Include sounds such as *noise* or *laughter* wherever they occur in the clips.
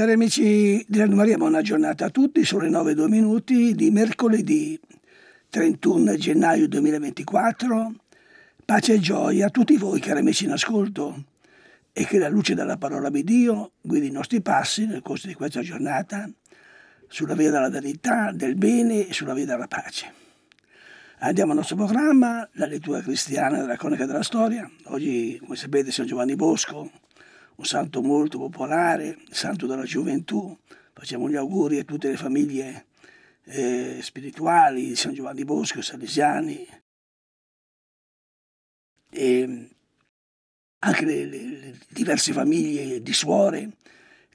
Cari amici di Radio Maria, buona giornata a tutti. Sono le 9 2 minuti di mercoledì 31 gennaio 2024. Pace e gioia a tutti voi, cari amici in ascolto, e che la luce della parola di Dio guidi i nostri passi nel corso di questa giornata sulla via della verità, del bene e sulla via della pace. Andiamo al nostro programma, la lettura cristiana della cronaca della storia. Oggi, come sapete, San Giovanni Bosco un santo molto popolare, santo della gioventù. Facciamo gli auguri a tutte le famiglie eh, spirituali di San Giovanni Bosco, Salesiani, e anche le, le diverse famiglie di suore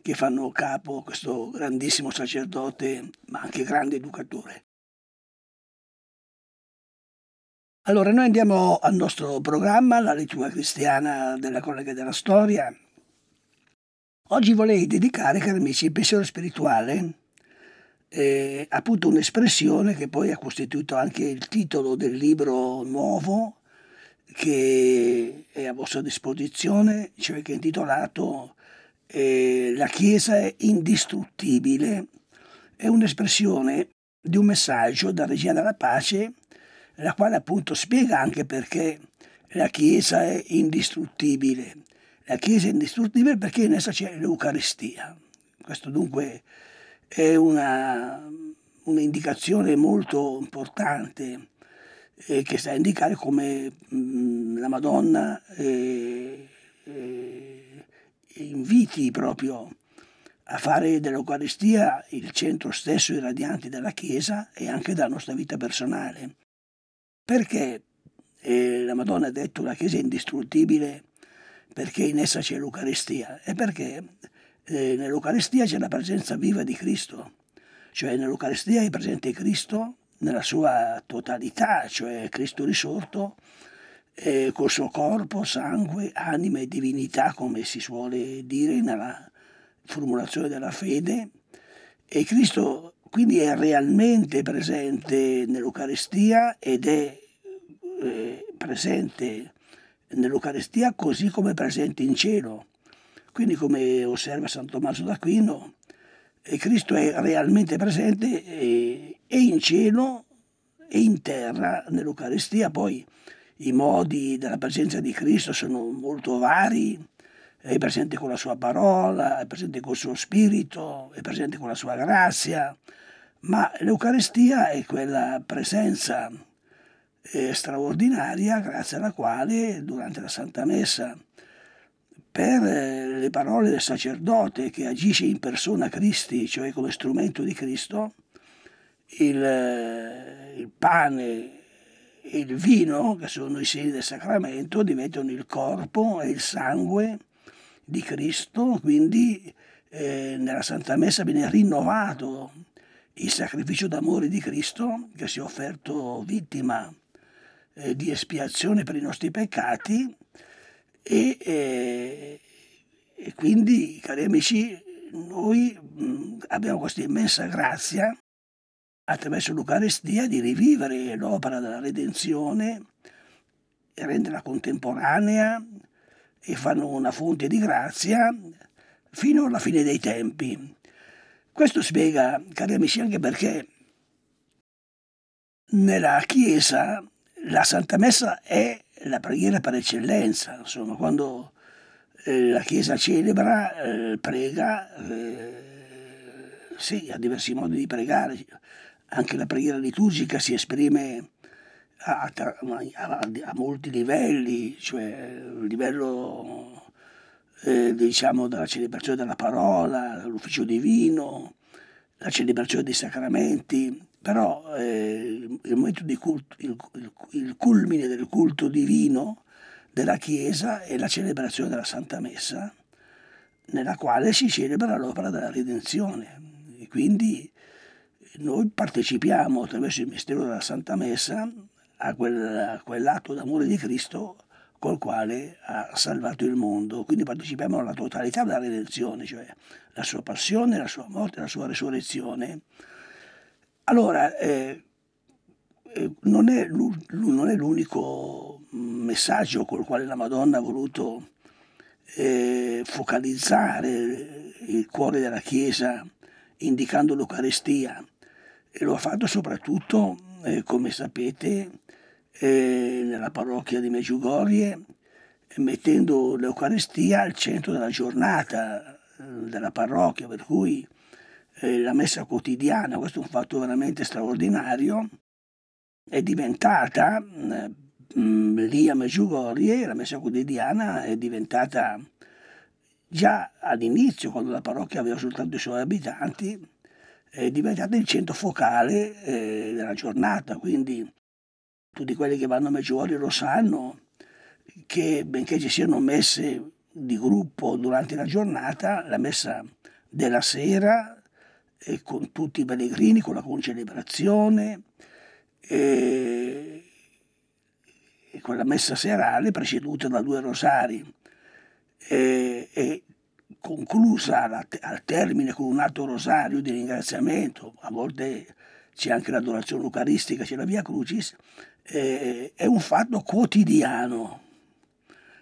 che fanno capo a questo grandissimo sacerdote, ma anche grande educatore. Allora, noi andiamo al nostro programma, la lettura cristiana della collega della storia, Oggi vorrei dedicare, cari amici, il pensiero spirituale, eh, appunto un'espressione che poi ha costituito anche il titolo del libro nuovo che è a vostra disposizione, cioè che è intitolato eh, La Chiesa è indistruttibile. È un'espressione di un messaggio da Regina della Pace, la quale appunto spiega anche perché la Chiesa è indistruttibile la Chiesa è indistruttibile perché in essa c'è l'Eucaristia. Questo dunque è una, un'indicazione molto importante eh, che sta a indicare come mh, mm, la Madonna eh, eh, inviti proprio a fare dell'Eucaristia il centro stesso irradiante della Chiesa e anche della nostra vita personale. Perché eh, la Madonna ha detto la Chiesa è indistruttibile perché in essa c'è l'Eucaristia e perché eh, nell'Eucaristia c'è la presenza viva di Cristo, cioè nell'Eucaristia è presente Cristo nella sua totalità, cioè Cristo risorto, eh, col suo corpo, sangue, anima e divinità, come si suole dire nella formulazione della fede, e Cristo quindi è realmente presente nell'Eucaristia ed è eh, presente nell'Eucarestia così come è presente in cielo. Quindi come osserva San Tommaso d'Aquino, eh, Cristo è realmente presente e, eh, e in cielo e in terra nell'Eucarestia. Poi i modi della presenza di Cristo sono molto vari, è presente con la sua parola, è presente col suo spirito, è presente con la sua grazia, ma l'Eucarestia è quella presenza straordinaria grazie alla quale durante la Santa Messa per eh, le parole del sacerdote che agisce in persona Cristi, cioè come strumento di Cristo, il, eh, il pane e il vino, che sono i segni del sacramento, diventano il corpo e il sangue di Cristo, quindi eh, nella Santa Messa viene rinnovato il sacrificio d'amore di Cristo che si è offerto vittima eh, di espiazione per i nostri peccati e, eh, e quindi, cari amici, noi mh, mm, abbiamo questa immensa grazia attraverso l'Eucaristia di rivivere l'opera della redenzione e renderla contemporanea e fanno una fonte di grazia fino alla fine dei tempi. Questo spiega, cari amici, anche perché nella Chiesa la Santa Messa è la preghiera per eccellenza, insomma, quando eh, la Chiesa celebra, eh, prega, eh, sì, ha diversi modi di pregare, anche la preghiera liturgica si esprime a, a, a, a molti livelli, cioè il livello diciamo della celebrazione della parola, l'ufficio divino, la celebrazione dei sacramenti, però eh, il momento di culto, il, il, il, culmine del culto divino della Chiesa è la celebrazione della Santa Messa, nella quale si celebra l'opera della redenzione. E quindi noi partecipiamo attraverso il mistero della Santa Messa a, quel, a quell'atto d'amore di Cristo col quale ha salvato il mondo. Quindi partecipiamo alla totalità della redenzione, cioè la sua passione, la sua morte, la sua resurrezione. Allora, eh, eh non, è non, è l'unico mm, messaggio col quale la Madonna ha voluto eh, focalizzare il cuore della Chiesa indicando l'Eucarestia e lo ha fatto soprattutto, eh, come sapete, eh, nella parrocchia di Meggiugorie, mettendo l'Eucaristia al centro della giornata eh, della parrocchia, per cui eh, la messa quotidiana, questo è un fatto veramente straordinario, è diventata, eh, mh, lì a Meggiugorie, la messa quotidiana è diventata già all'inizio, quando la parrocchia aveva soltanto i suoi abitanti, è diventata il centro focale eh, della giornata, quindi tutti quelli che vanno a Meggiuori lo sanno, che benché ci siano messe di gruppo durante la giornata, la messa della sera eh, con tutti i pellegrini, con la concelebrazione eh, e con la messa serale preceduta da due rosari e eh, conclusa alla, al termine con un altro rosario di ringraziamento, a volte c'è anche l'adorazione eucaristica, c'è la Via Crucis, eh, è un fatto quotidiano,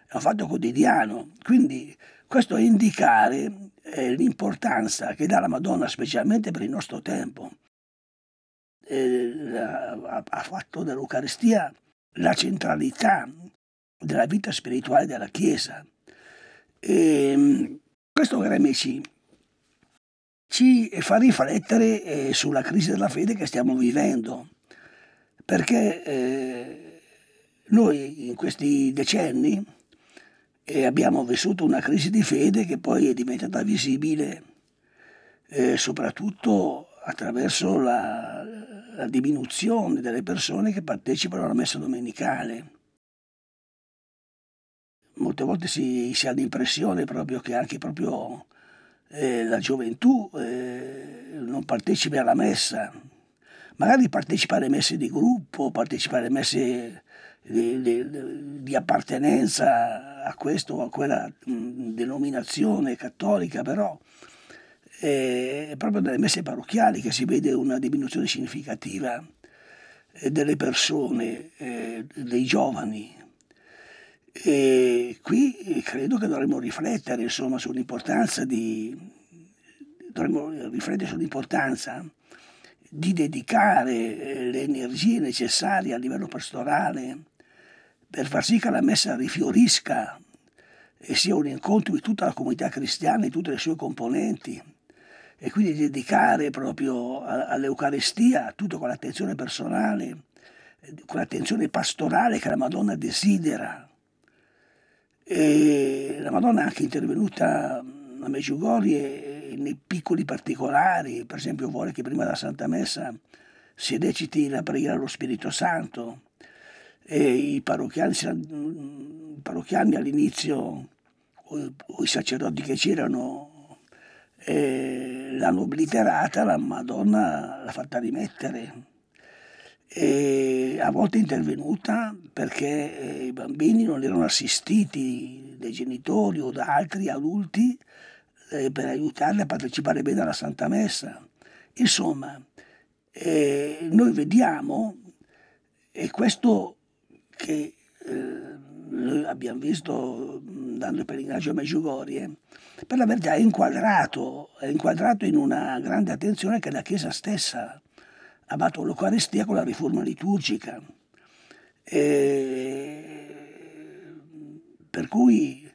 è un fatto quotidiano, quindi questo è indicare eh, l'importanza che dà la Madonna specialmente per il nostro tempo. Eh, ha, ha fatto dell'Eucaristia la centralità della vita spirituale della Chiesa. E, ehm, questo, cari amici, ci fa riflettere eh, sulla crisi della fede che stiamo vivendo perché eh, noi in questi decenni eh, abbiamo vissuto una crisi di fede che poi è diventata visibile eh, soprattutto attraverso la, la diminuzione delle persone che partecipano alla messa domenicale. Molte volte si, si ha l'impressione proprio che anche proprio, eh, la gioventù eh, non partecipi alla messa, magari partecipare a messe di gruppo, partecipare a messe di, di, di appartenenza a questa o a quella mm, denominazione cattolica, però eh, è proprio nelle messe parrocchiali che si vede una diminuzione significativa eh, delle persone, eh, dei giovani. E qui credo che dovremmo riflettere insomma, sull'importanza di, dovremmo riflettere sull'importanza di dedicare eh, le energie necessarie a livello pastorale per far sì che la messa rifiorisca e sia un incontro di tutta la comunità cristiana, e tutte le sue componenti, e quindi dedicare proprio all'Eucarestia tutto con l'attenzione personale, con l'attenzione pastorale che la Madonna desidera. E la Madonna è anche intervenuta a Meggiugorie nei piccoli particolari, per esempio vuole che prima della Santa Messa si reciti la preghiera allo Spirito Santo e i parrocchiani, i mm, parrocchiani all'inizio o, o, i sacerdoti che c'erano eh, l'hanno obliterata, la Madonna l'ha fatta rimettere. E a volte è intervenuta perché eh, i bambini non erano assistiti dai genitori o da altri adulti eh, per aiutarli a partecipare bene alla Santa Messa. Insomma, eh, noi vediamo, e questo che eh, abbiamo visto dando il pellegrinaggio a Meggiugorie, per la verità è inquadrato, è inquadrato in una grande attenzione che la Chiesa stessa ha fatto all'Eucaristia con la riforma liturgica. E per cui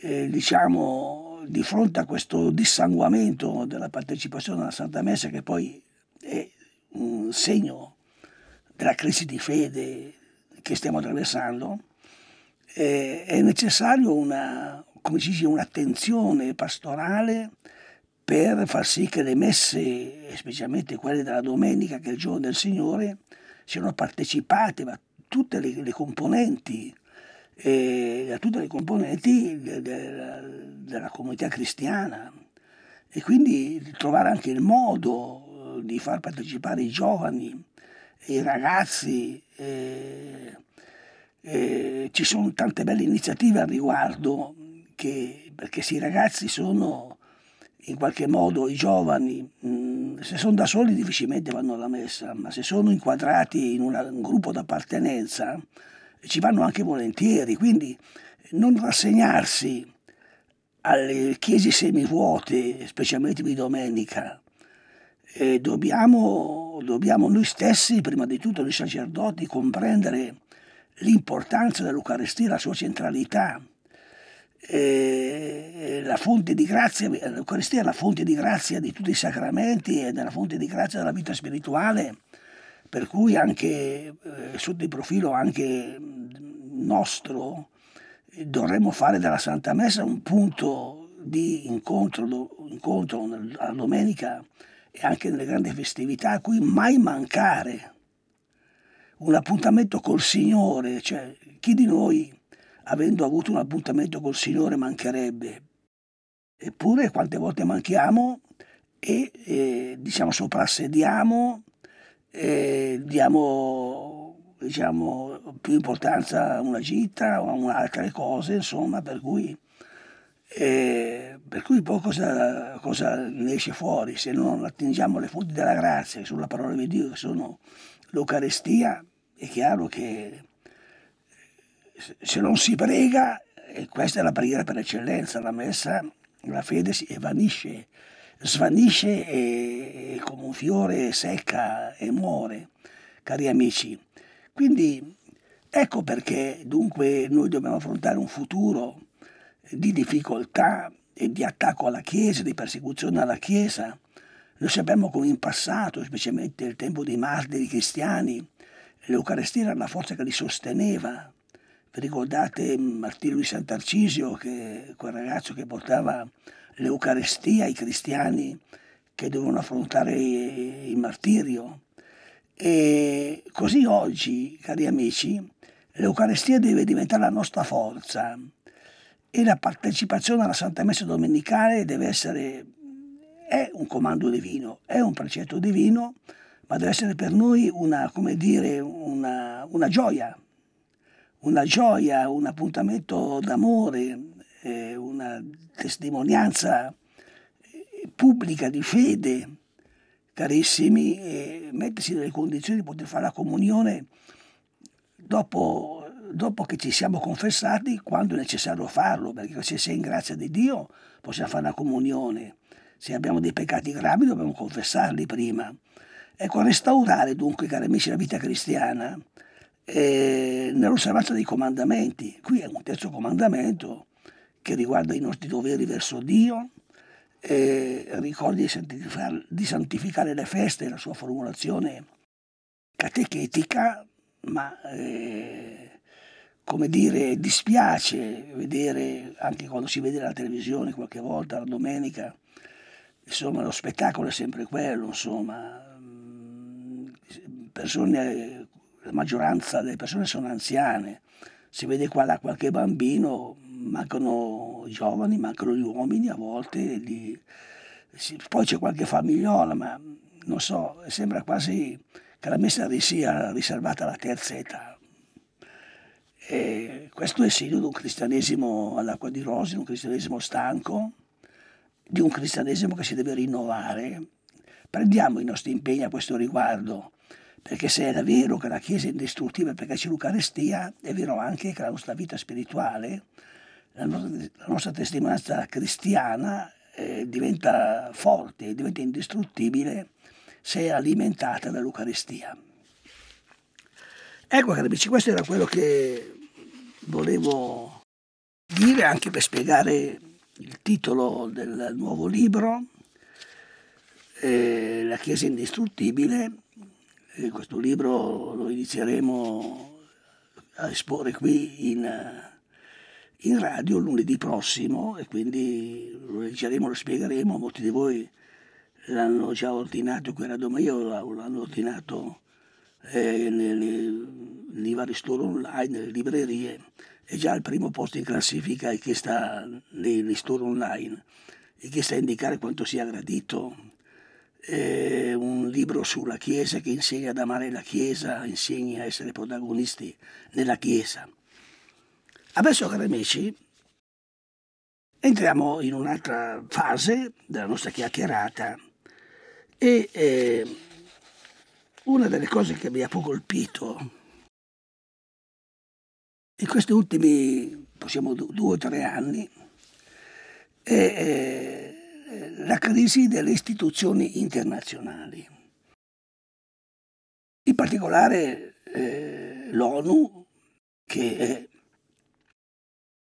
eh, diciamo di fronte a questo dissanguamento della partecipazione alla Santa Messa, che poi è un segno della crisi di fede che stiamo attraversando, è necessario una, come si dice, un'attenzione pastorale per far sì che le messe, specialmente quelle della domenica, che è il giorno del Signore, siano partecipate, ma tutte le, le componenti e da tutte le componenti de, della comunità cristiana. E quindi trovare anche il modo eh, di far partecipare i giovani, i ragazzi. E, eh, e eh, ci sono tante belle iniziative al riguardo, che, perché se i ragazzi sono in qualche modo i giovani, mm, se sono da soli difficilmente vanno alla messa, ma se sono inquadrati in una, un gruppo d'appartenenza, ci vanno anche volentieri, quindi non rassegnarsi alle chiese semivuote, specialmente di domenica. E dobbiamo, dobbiamo noi stessi, prima di tutto noi sacerdoti, comprendere l'importanza dell'Eucaristia, la sua centralità. E la fonte di grazia, l'Eucaristia è la fonte di grazia di tutti i sacramenti ed è la fonte di grazia della vita spirituale per cui anche eh, sotto il profilo anche mm, nostro eh, dovremmo fare della Santa Messa un punto di incontro, do, incontro la domenica e anche nelle grandi festività a cui mai mancare un appuntamento col Signore, cioè chi di noi avendo avuto un appuntamento col Signore mancherebbe? Eppure quante volte manchiamo e eh, diciamo soprassediamo e diamo diciamo, più importanza a una gita o a altre cose, insomma, per cui, eh, per cui poi cosa, cosa, ne esce fuori se non attingiamo le fonti della grazia sulla parola di Dio che sono l'Eucarestia, è chiaro che se non si prega, e questa è la preghiera per eccellenza, la messa, la fede si evanisce, svanisce e, e come un fiore secca e muore, cari amici. Quindi ecco perché dunque noi dobbiamo affrontare un futuro di difficoltà e di attacco alla Chiesa, di persecuzione alla Chiesa. Noi sappiamo come in passato, specialmente nel tempo dei martiri cristiani, l'Eucaristia era la forza che li sosteneva. Vi ricordate il mm, martirio di Sant'Arcisio, che, quel ragazzo che portava l'Eucarestia ai cristiani che devono affrontare il martirio. E così oggi, cari amici, l'Eucarestia deve diventare la nostra forza e la partecipazione alla Santa Messa Domenicale deve essere, è un comando divino, è un precetto divino, ma deve essere per noi una, come dire, una, una gioia, una gioia, un appuntamento d'amore, eh, una testimonianza eh, pubblica di fede, carissimi, e mettersi nelle condizioni di poter fare la comunione dopo, dopo che ci siamo confessati, quando è necessario farlo, perché se sei in grazia di Dio possiamo fare la comunione. Se abbiamo dei peccati gravi dobbiamo confessarli prima. Ecco, restaurare dunque, cari amici, la vita cristiana eh, nell'osservanza dei comandamenti. Qui è un terzo comandamento, che riguarda i nostri doveri verso Dio, eh, ricordi di santificare, di santificare, le feste, la sua formulazione catechetica, ma eh, come dire, dispiace vedere, anche quando si vede la televisione qualche volta, la domenica, insomma lo spettacolo è sempre quello, insomma, mm, persone, la maggioranza delle persone sono anziane, si vede qua là qualche bambino mancano i giovani, mancano gli uomini a volte, li, si, poi c'è qualche famigliola, ma non so, sembra quasi che la messa sia riservata alla terza età. E questo è segno di un cristianesimo all'acqua di rose, di un cristianesimo stanco, di un cristianesimo che si deve rinnovare. Prendiamo i nostri impegni a questo riguardo, perché se è vero che la Chiesa è indistruttiva perché c'è l'Eucarestia, è vero anche che la nostra vita spirituale la nostra, la nostra testimonianza cristiana eh, diventa forte, diventa indistruttibile se è alimentata dall'Eucaristia. Ecco cari amici, questo era quello che volevo dire anche per spiegare il titolo del nuovo libro, eh, La Chiesa indistruttibile. E eh, questo libro lo inizieremo a esporre qui in in radio lunedì prossimo e quindi lo leggeremo, lo spiegheremo, molti di voi l'hanno già ordinato quella domenica Radio l'hanno ordinato eh, nei, nei vari store online, nelle librerie, è già al primo posto in classifica e che sta negli store online e che sta a indicare quanto sia gradito. È un libro sulla Chiesa che insegna ad amare la Chiesa, insegna a essere protagonisti nella Chiesa Adesso, cari amici, entriamo in un'altra fase della nostra chiacchierata e eh, una delle cose che mi ha più colpito in questi ultimi, possiamo due o tre anni, è eh, la crisi delle istituzioni internazionali. In particolare eh, l'ONU, che è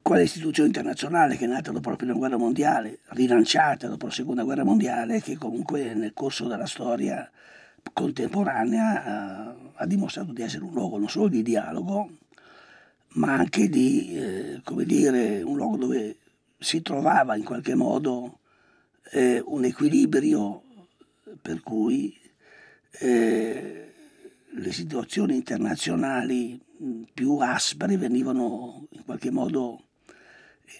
quale istituzione internazionale che è nata dopo la prima guerra mondiale, rilanciata dopo la seconda guerra mondiale, che comunque nel corso della storia contemporanea eh, ha dimostrato di essere un luogo non solo di dialogo, ma anche di, eh, come dire, un luogo dove si trovava in qualche modo eh, un equilibrio per cui eh, le situazioni internazionali più aspre venivano in qualche modo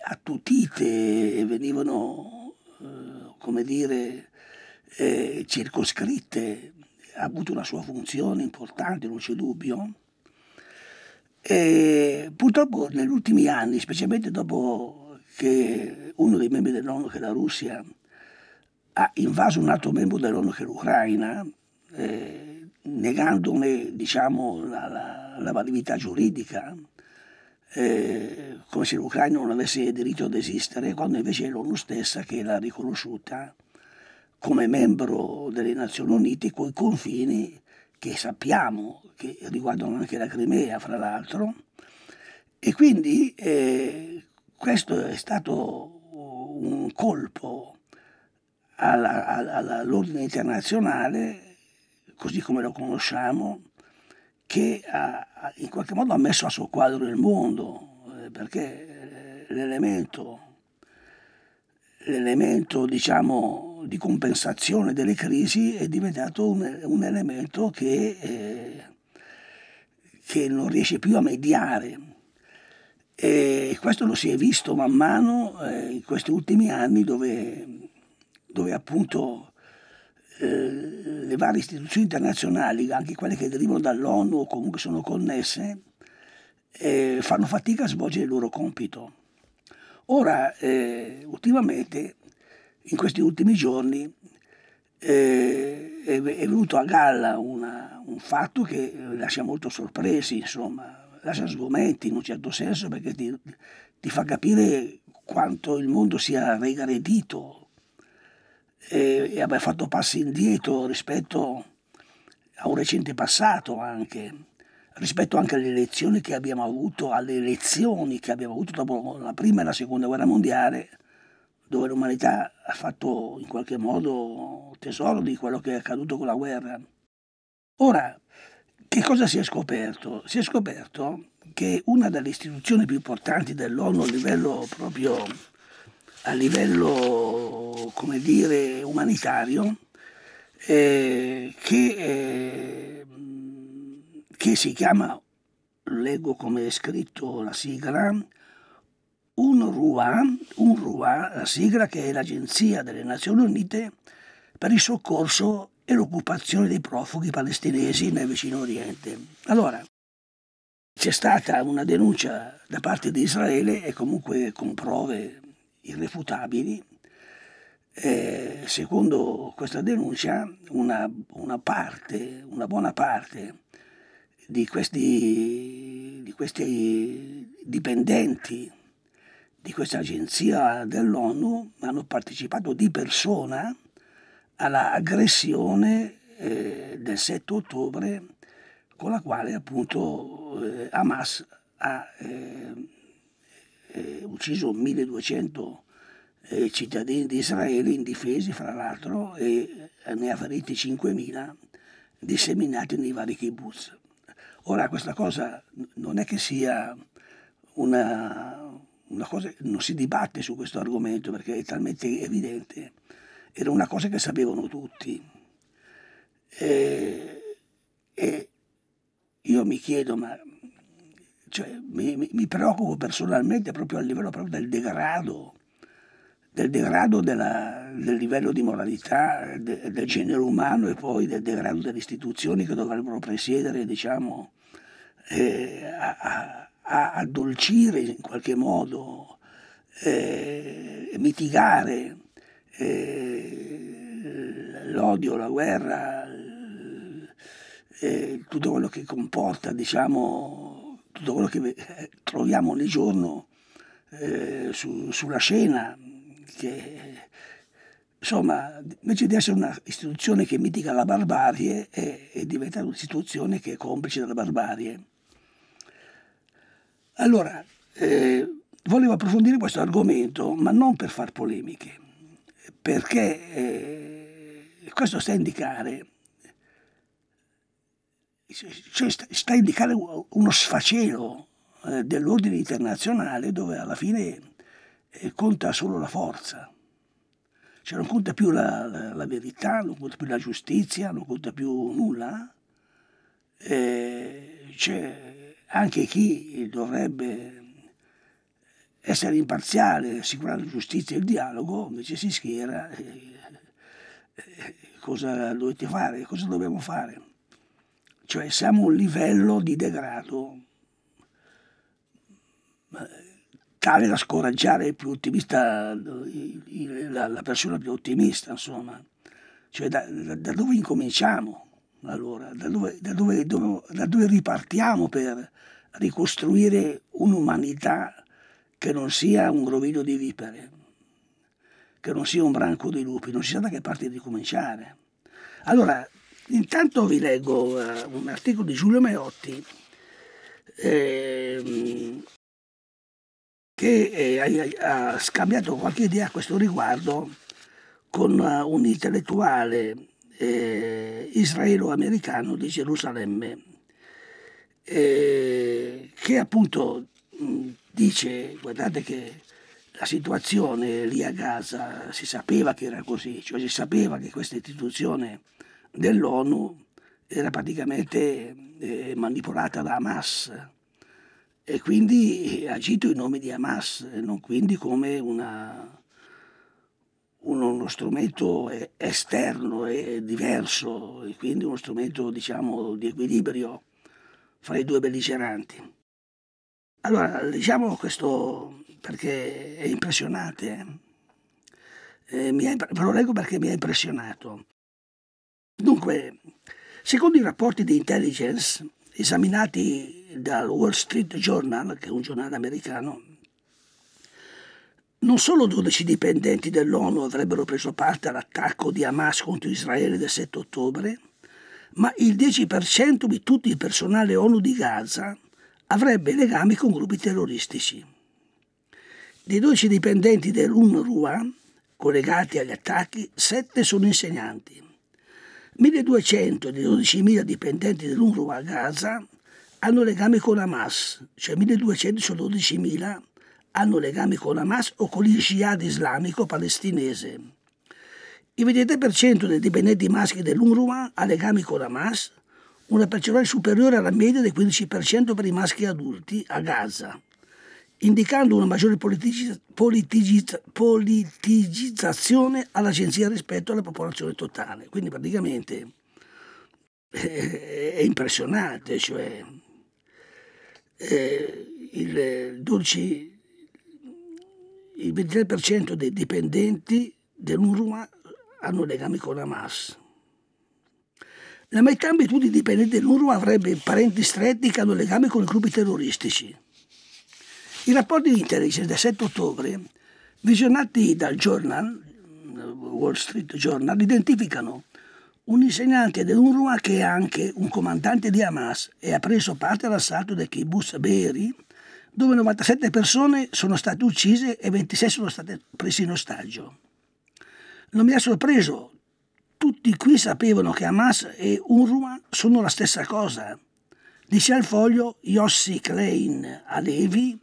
attutite e venivano, eh, come dire, eh, circoscritte, ha avuto una sua funzione importante, non c'è dubbio. E purtroppo negli ultimi anni, specialmente dopo che uno dei membri dell'ONU, che è la Russia, ha invaso un altro membro dell'ONU, che è l'Ucraina, eh, negandone diciamo, la, la, la validità giuridica, eh, come se l'Ucraina non avesse diritto ad esistere, quando invece è l'ONU stessa che l'ha riconosciuta come membro delle Nazioni Unite, coi confini che sappiamo che riguardano anche la Crimea, fra l'altro. E quindi eh, questo è stato un colpo all'ordine internazionale, così come lo conosciamo, che ha, in qualche modo ha messo a suo quadro il mondo, eh, perché eh, l'elemento, l'elemento diciamo, di compensazione delle crisi è diventato un, un elemento che, eh, che, non riesce più a mediare. E questo lo si è visto man mano eh, in questi ultimi anni dove, dove appunto eh, le varie istituzioni internazionali, anche quelle che derivano dall'ONU o comunque sono connesse, eh, fanno fatica a svolgere il loro compito. Ora, eh, ultimamente, in questi ultimi giorni, eh, è venuto a galla una, un fatto che lascia molto sorpresi, insomma, lascia sgomenti in un certo senso perché ti, ti fa capire quanto il mondo sia regredito e, e abbia fatto passi indietro rispetto a un recente passato anche, rispetto anche alle elezioni che abbiamo avuto, alle elezioni che abbiamo avuto dopo la prima e la seconda guerra mondiale, dove l'umanità ha fatto in qualche modo tesoro di quello che è accaduto con la guerra. Ora, che cosa si è scoperto? Si è scoperto che una delle istituzioni più importanti dell'ONU a livello proprio a livello come dire, umanitario eh, che, eh, che si chiama, leggo come è scritto la sigla, un RUA, la sigla che è l'Agenzia delle Nazioni Unite per il soccorso e l'occupazione dei profughi palestinesi nel vicino Oriente. Allora, c'è stata una denuncia da parte di Israele e comunque con prove irrefutabili eh, secondo questa denuncia, una, una, parte, una buona parte di questi, di questi dipendenti di questa agenzia dell'ONU hanno partecipato di persona all'aggressione eh, del 7 ottobre con la quale appunto eh, Hamas ha eh, eh ucciso 1200 eh, cittadini di Israele indifesi, fra l'altro, e ne ha feriti 5.000 disseminati nei vari kibbutz. Ora questa cosa non è che sia una, una cosa, non si dibatte su questo argomento perché è talmente evidente, era una cosa che sapevano tutti. E, e io mi chiedo, ma cioè, mi, mi, preoccupo personalmente proprio a livello proprio del degrado del degrado della, del livello di moralità de, del genere umano e poi del degrado delle istituzioni che dovrebbero presiedere, diciamo, eh, a, a, addolcire in qualche modo, eh, mitigare eh, l'odio, la guerra, eh, tutto quello che comporta, diciamo, tutto quello che eh, troviamo ogni giorno eh, su, sulla scena che insomma, invece di essere un'istituzione che mitiga la barbarie, è, è diventata un'istituzione che è complice della barbarie. Allora, eh, volevo approfondire questo argomento, ma non per far polemiche, perché eh, questo sta a indicare cioè sta a indicare uno sfacelo eh, dell'ordine internazionale dove alla fine conta solo la forza. Cioè non conta più la, la, la, verità, non conta più la giustizia, non conta più nulla. E c'è cioè, anche chi dovrebbe essere imparziale, assicurare la giustizia e il dialogo, invece si schiera. e cosa dovete fare? Cosa dobbiamo fare? Cioè siamo a un livello di degrado tale da scoraggiare il più ottimista, la, persona più ottimista, insomma. Cioè da, da, dove incominciamo allora? Da dove, da dove, dove ripartiamo per ricostruire un'umanità che non sia un groviglio di vipere, che non sia un branco di lupi, non si sa da che parte ricominciare. Allora, intanto vi leggo eh, un articolo di Giulio Meotti eh, che eh, ha scambiato qualche idea a questo riguardo con eh, un intellettuale eh, israelo-americano di Gerusalemme, eh, che appunto mh, dice, guardate che la situazione lì a Gaza si sapeva che era così, cioè si sapeva che questa istituzione dell'ONU era praticamente eh, manipolata da Hamas e quindi agito in nome di Hamas, non quindi come una, uno, strumento esterno e diverso, e quindi uno strumento diciamo, di equilibrio fra i due belligeranti. Allora, diciamo questo perché è impressionante, eh? lo leggo perché mi ha impressionato. Dunque, secondo i rapporti di intelligence esaminati dal Wall Street Journal, che è un giornale americano, non solo 12 dipendenti dell'ONU avrebbero preso parte all'attacco di Hamas contro Israele del 7 ottobre, ma il 10% di tutto il personale ONU di Gaza avrebbe legami con gruppi terroristici. Dei 12 dipendenti dell'UNRWA collegati agli attacchi, 7 sono insegnanti. 1200 dei 12.000 dipendenti dell'UNRWA a Gaza hanno legami con Hamas, cioè 1200 sono 12.000, hanno legami con Hamas o con il jihad islamico palestinese. Il 23% dei dipendenti maschi dell'UNRWA ha legami con Hamas, una percentuale superiore alla media del 15% per i maschi adulti a Gaza, indicando una maggiore politici- politicizzazione all'agenzia rispetto alla popolazione totale. Quindi praticamente eh, è impressionante, cioè eh, il, eh, dolci, il 23% dei dipendenti dell'UNRWA hanno legami con Hamas. La metà di tutti i dipendenti dell'UNRWA avrebbe parenti stretti che hanno legami con i gruppi terroristici. I rapporti di intelligence del 7 ottobre, visionati dal Journal, Wall Street Journal, identificano un insegnante dell'UNRWA che è anche un comandante di Hamas e ha preso parte all'assalto del kibbutz Beeri, dove 97 persone sono state uccise e 26 sono state prese in ostaggio. Non mi ha sorpreso, tutti qui sapevano che Hamas e UNRWA sono la stessa cosa. Dice al foglio Yossi Klein Alevi,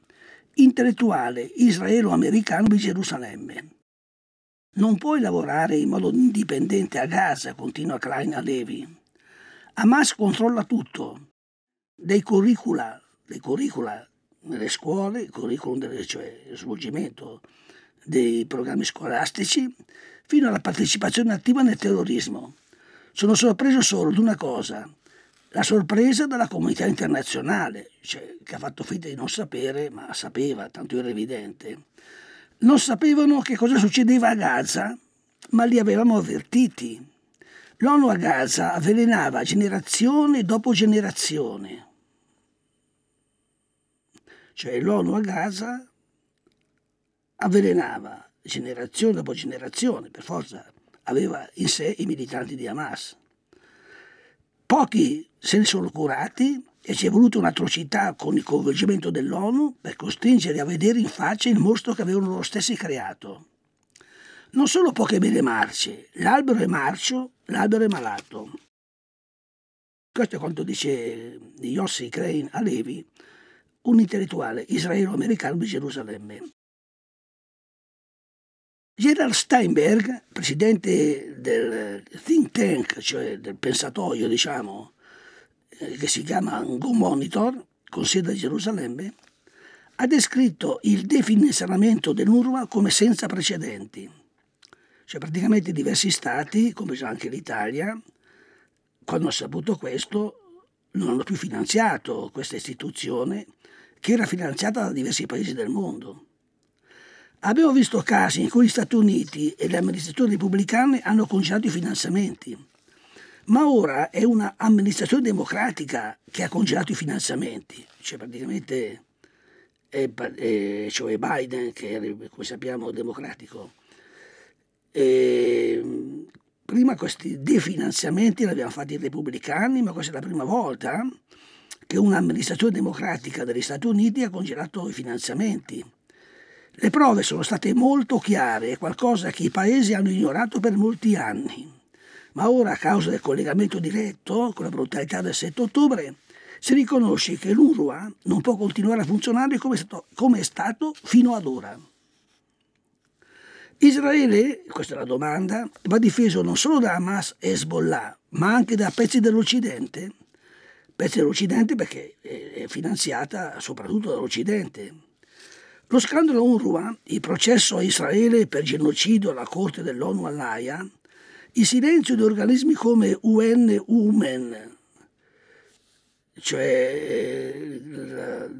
intellettuale israelo-americano di Gerusalemme. Non puoi lavorare in modo indipendente a Gaza, continua Klein a Levi. Hamas controlla tutto, dei curricula, dei curricula nelle scuole, curriculum delle, cioè svolgimento dei programmi scolastici, fino alla partecipazione attiva nel terrorismo. Sono sorpreso solo di una cosa, la sorpresa della comunità internazionale, cioè, che ha fatto finta di non sapere, ma sapeva, tanto era evidente non sapevano che cosa succedeva a Gaza, ma li avevamo avvertiti. L'ONU a Gaza avvelenava generazione dopo generazione. Cioè l'ONU a Gaza avvelenava generazione dopo generazione, per forza aveva in sé i militanti di Hamas. Pochi se ne sono curati, e ci è voluta un'atrocità con il coinvolgimento dell'ONU per costringere a vedere in faccia il mostro che avevano loro stessi creato. Non solo poche belle marce, l'albero è marcio, l'albero è malato. Questo è quanto dice Yossi Crane a Levi, un intellettuale israelo-americano di Gerusalemme. Gerald Steinberg, presidente del think tank, cioè del pensatoio, diciamo, eh, che si chiama Go Monitor, con sede a Gerusalemme, ha descritto il definanziamento dell'URWA come senza precedenti. Cioè praticamente diversi stati, come già anche l'Italia, quando ha saputo questo non hanno più finanziato questa istituzione che era finanziata da diversi paesi del mondo. Abbiamo visto casi in cui gli Stati Uniti e le amministrazioni repubblicane hanno congelato i finanziamenti ma ora è un'amministrazione democratica che ha congelato i finanziamenti, cioè praticamente è, è cioè Biden, che è, come sappiamo è democratico. E ehm, prima questi definanziamenti li abbiamo fatti i repubblicani, ma questa è la prima volta che un'amministrazione democratica degli Stati Uniti ha congelato i finanziamenti. Le prove sono state molto chiare, è qualcosa che i paesi hanno ignorato per molti anni ma ora a causa del collegamento diretto con la brutalità del 7 ottobre si riconosce che l'URWA non può continuare a funzionare come è stato, come è stato fino ad ora. Israele, questa è la domanda, va difeso non solo da Hamas e Hezbollah, ma anche da pezzi dell'Occidente. Pezzi dell'Occidente perché è finanziata soprattutto dall'Occidente. Lo scandalo UNRWA, il processo a Israele per genocidio alla Corte dell'ONU all'AIA, il silenzio di organismi come UN Women, cioè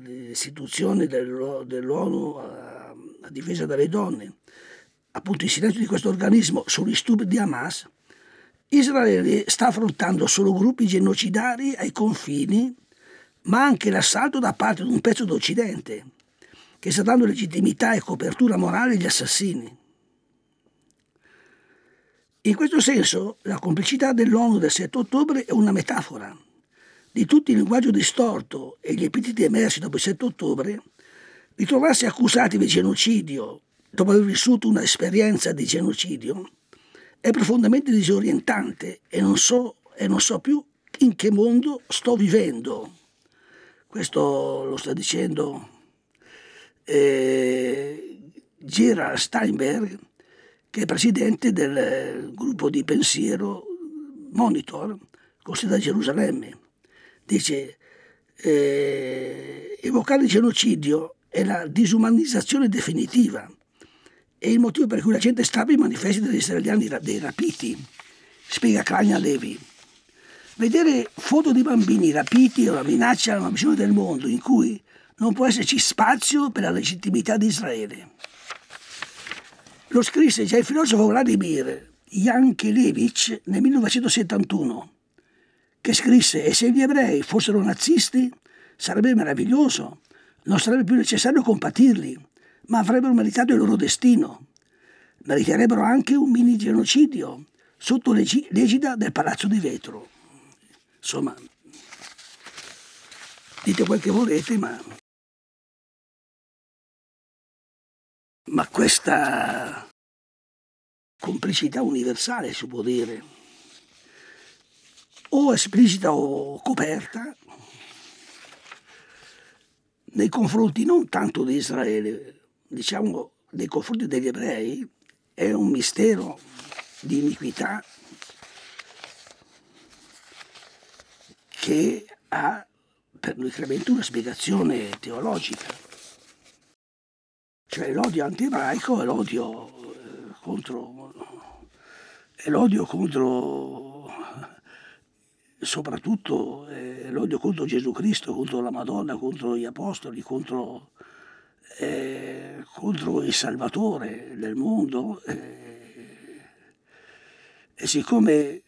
l'istituzione dell'ONU a, difesa delle donne, appunto il silenzio di questo organismo sugli stupri di Hamas, Israele sta affrontando solo gruppi genocidari ai confini, ma anche l'assalto da parte di un pezzo d'Occidente, che sta dando legittimità e copertura morale agli assassini. In questo senso, la complicità dell'ONU del 7 ottobre è una metafora. Di tutto il linguaggio distorto e gli epiteti emersi dopo il 7 ottobre, ritrovarsi accusati di genocidio dopo aver vissuto un'esperienza di genocidio è profondamente disorientante e non so, e non so più in che mondo sto vivendo. Questo lo sta dicendo eh, Gerald Steinberg che è presidente del eh, gruppo di pensiero Monitor, Costa Gerusalemme. Dice, eh, evocare il genocidio è la disumanizzazione definitiva, è il motivo per cui la gente stava i manifesti degli israeliani dei rapiti, spiega Crania Levi. Vedere foto di bambini rapiti è una minaccia alla visione del mondo in cui non può esserci spazio per la legittimità di Israele. Lo scrisse già il filosofo Vladimir Yankelevich nel 1971, che scrisse «E se gli ebrei fossero nazisti sarebbe meraviglioso, non sarebbe più necessario compatirli, ma avrebbero meritato il loro destino. Meriterebbero anche un mini genocidio sotto l'egida del Palazzo di Vetro». Insomma, dite quel che volete, ma Ma questa complicità universale, si può dire, o esplicita o coperta, nei confronti non tanto di Israele, diciamo nei confronti degli ebrei, è un mistero di iniquità che ha per noi credenti una spiegazione teologica. Cioè l'odio antiebraico e l'odio eh, contro... è l'odio contro... soprattutto eh, l'odio contro Gesù Cristo, contro la Madonna, contro gli Apostoli, contro... Eh, contro il Salvatore del mondo. Eh, e siccome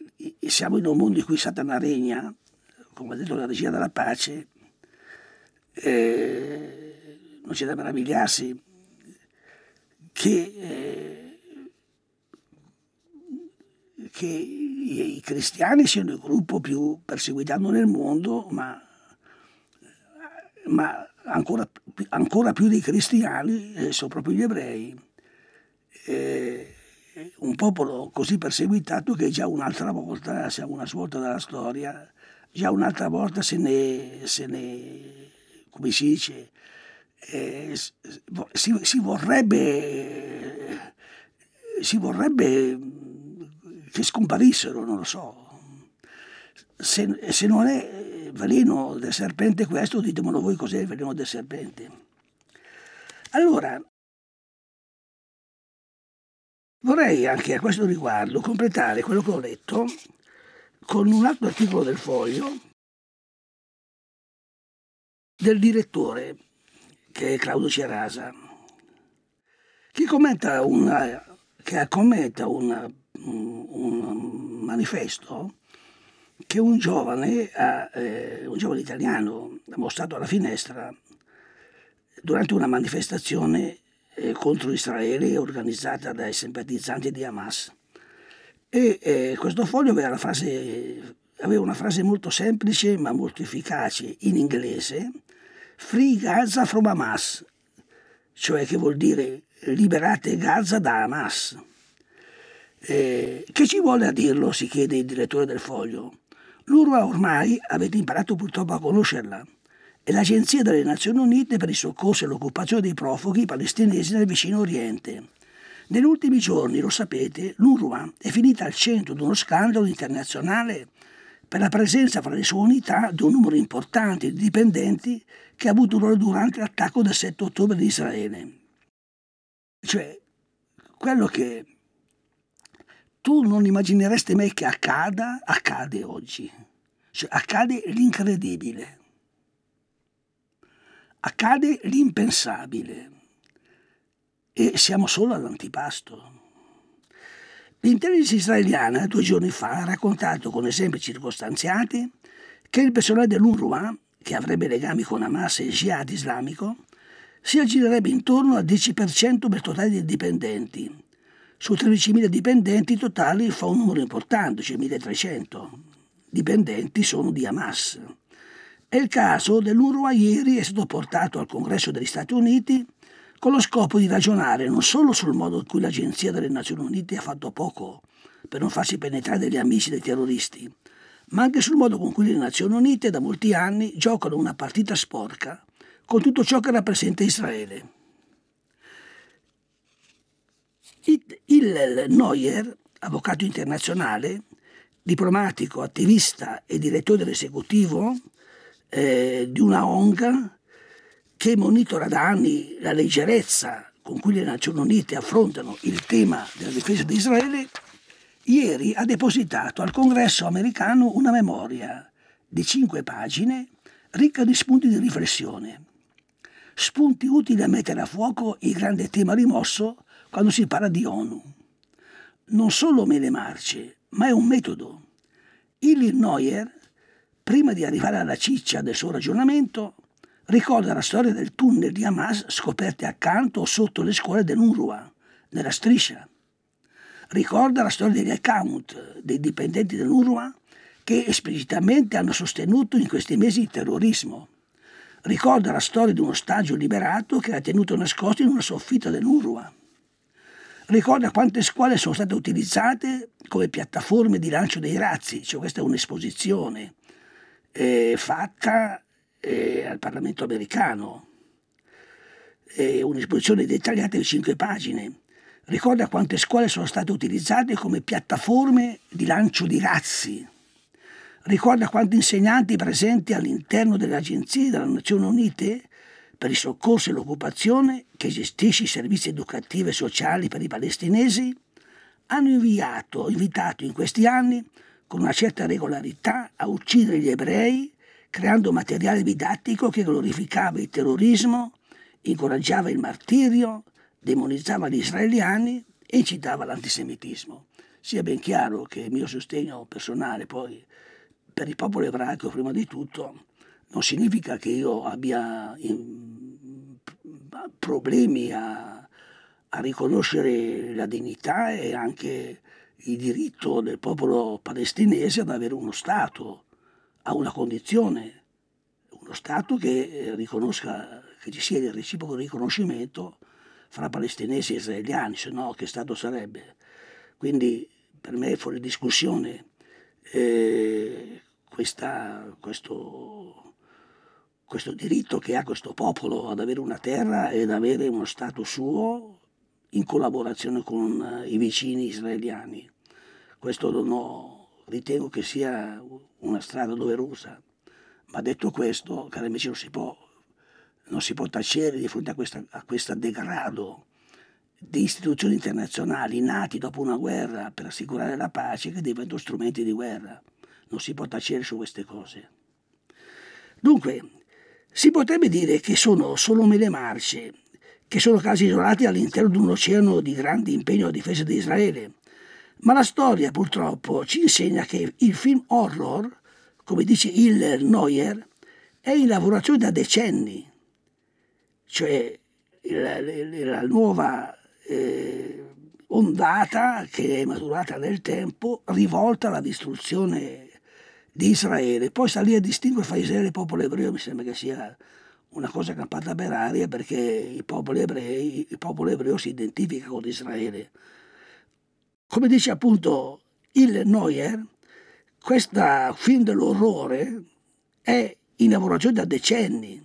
siamo in un mondo in cui Satana regna, come ha detto la regia della pace, eh, non c'è da meravigliarsi che, eh, che i, cristiani siano il gruppo più perseguitato nel mondo, ma, ma ancora, ancora, più dei cristiani eh, sono proprio gli ebrei. Eh, un popolo così perseguitato che già un'altra volta, siamo una svolta dalla storia, già un'altra volta se ne, se ne, come si dice, eh, si, si, vorrebbe, si vorrebbe mm, che scomparissero, non lo so. Se, se, non è eh, veleno del serpente questo, ditemelo voi cos'è il veleno del serpente. Allora, vorrei anche a questo riguardo completare quello che ho letto con un altro articolo del foglio del direttore che è Claudio Cerasa, che commenta, una, che commenta una, un manifesto che un giovane, ha, eh, un giovane italiano ha mostrato alla finestra durante una manifestazione eh, contro Israele organizzata dai simpatizzanti di Hamas. E eh, questo foglio aveva, frase, aveva, una frase molto semplice ma molto efficace in inglese Free Gaza from Hamas, cioè che vuol dire liberate Gaza da Hamas. Eh, che ci vuole a dirlo? si chiede il direttore del foglio. L'URWA ormai avete imparato purtroppo a conoscerla. È l'Agenzia delle Nazioni Unite per il soccorso e l'occupazione dei profughi palestinesi nel vicino Oriente. Negli ultimi giorni, lo sapete, l'URWA è finita al centro di uno scandalo internazionale per la presenza fra le sue unità di un numero importante di dipendenti che ha avuto loro durante l'attacco del 7 ottobre di Israele. Cioè, quello che tu non immagineresti mai che accada, accade oggi. Cioè, accade l'incredibile. Accade l'impensabile. E siamo solo all'antipasto. L'intelligence israeliana due giorni fa ha raccontato con esempi circostanziati che il personale dell'UNRWA, che avrebbe legami con Hamas e Jihad islamico, si aggirerebbe intorno al 10% del totale dei dipendenti. Su 13.000 dipendenti totali fa un numero importante, cioè 1.300. Dipendenti sono di Hamas. E il caso dell'UNRWA ieri è stato portato al Congresso degli Stati Uniti con lo scopo di ragionare non solo sul modo in cui l'Agenzia delle Nazioni Unite ha fatto poco per non farsi penetrare degli amici dei terroristi, ma anche sul modo con cui le Nazioni Unite da molti anni giocano una partita sporca con tutto ciò che rappresenta Israele. Hillel Neuer, avvocato internazionale, diplomatico, attivista e direttore dell'esecutivo eh, di una ONG che monitora da anni la leggerezza con cui le Nazioni Unite affrontano il tema della difesa di Israele, ieri ha depositato al Congresso americano una memoria di cinque pagine ricca di spunti di riflessione, spunti utili a mettere a fuoco il grande tema rimosso quando si parla di ONU. Non solo mele marce, ma è un metodo. Illinois, prima di arrivare alla ciccia del suo ragionamento, ricorda la storia del tunnel di Hamas scoperto accanto o sotto le scuole dell'UNRWA, nella striscia. Ricorda la storia degli account dei dipendenti dell'UNRWA che esplicitamente hanno sostenuto in questi mesi il terrorismo. Ricorda la storia di un ostaggio liberato che era tenuto nascosto in una soffitta dell'UNRWA. Ricorda quante scuole sono state utilizzate come piattaforme di lancio dei razzi, cioè questa è un'esposizione eh, fatta eh, al Parlamento americano. È un'esposizione dettagliata di cinque pagine. Ricorda quante scuole sono state utilizzate come piattaforme di lancio di razzi. Ricorda quanti insegnanti presenti all'interno delle agenzie delle Nazioni Unite per il soccorso e l'occupazione che gestisce i servizi educativi e sociali per i palestinesi hanno inviato, invitato in questi anni con una certa regolarità a uccidere gli ebrei creando materiale didattico che glorificava il terrorismo, incoraggiava il martirio, demonizzava gli israeliani e incitava l'antisemitismo. Sia ben chiaro che il mio sostegno personale poi per il popolo ebraico prima di tutto non significa che io abbia in, problemi a, a riconoscere la dignità e anche il diritto del popolo palestinese ad avere uno Stato a una condizione, uno Stato che eh, riconosca, che ci sia il reciproco riconoscimento fra palestinesi e israeliani, se no che Stato sarebbe. Quindi per me è fuori discussione eh, questa, questo, questo diritto che ha questo popolo ad avere una terra e ad avere uno Stato suo in collaborazione con eh, i vicini israeliani. Questo non ho ritengo che sia una strada doverosa. Ma detto questo, cari amici, non si può, non si può tacere di fronte a, questa, a questo degrado di istituzioni internazionali nati dopo una guerra per assicurare la pace che diventano strumenti di guerra. Non si può tacere su queste cose. Dunque, si potrebbe dire che sono solo mille marce, che sono casi isolati all'interno di un oceano di grande impegno a difesa di Israele, ma la storia purtroppo ci insegna che il film horror, come dice Hiller Neuer, è in lavorazione da decenni. Cioè la, la nuova eh, ondata che è maturata nel tempo, rivolta alla distruzione di Israele. Poi sta lì a distinguere fra Israele e il popolo ebreo, mi sembra che sia una cosa campata per aria perché il popolo ebreo, il popolo ebreo si identifica con Israele. Come dice appunto il Neuer, questo film dell'orrore è in lavorazione da decenni,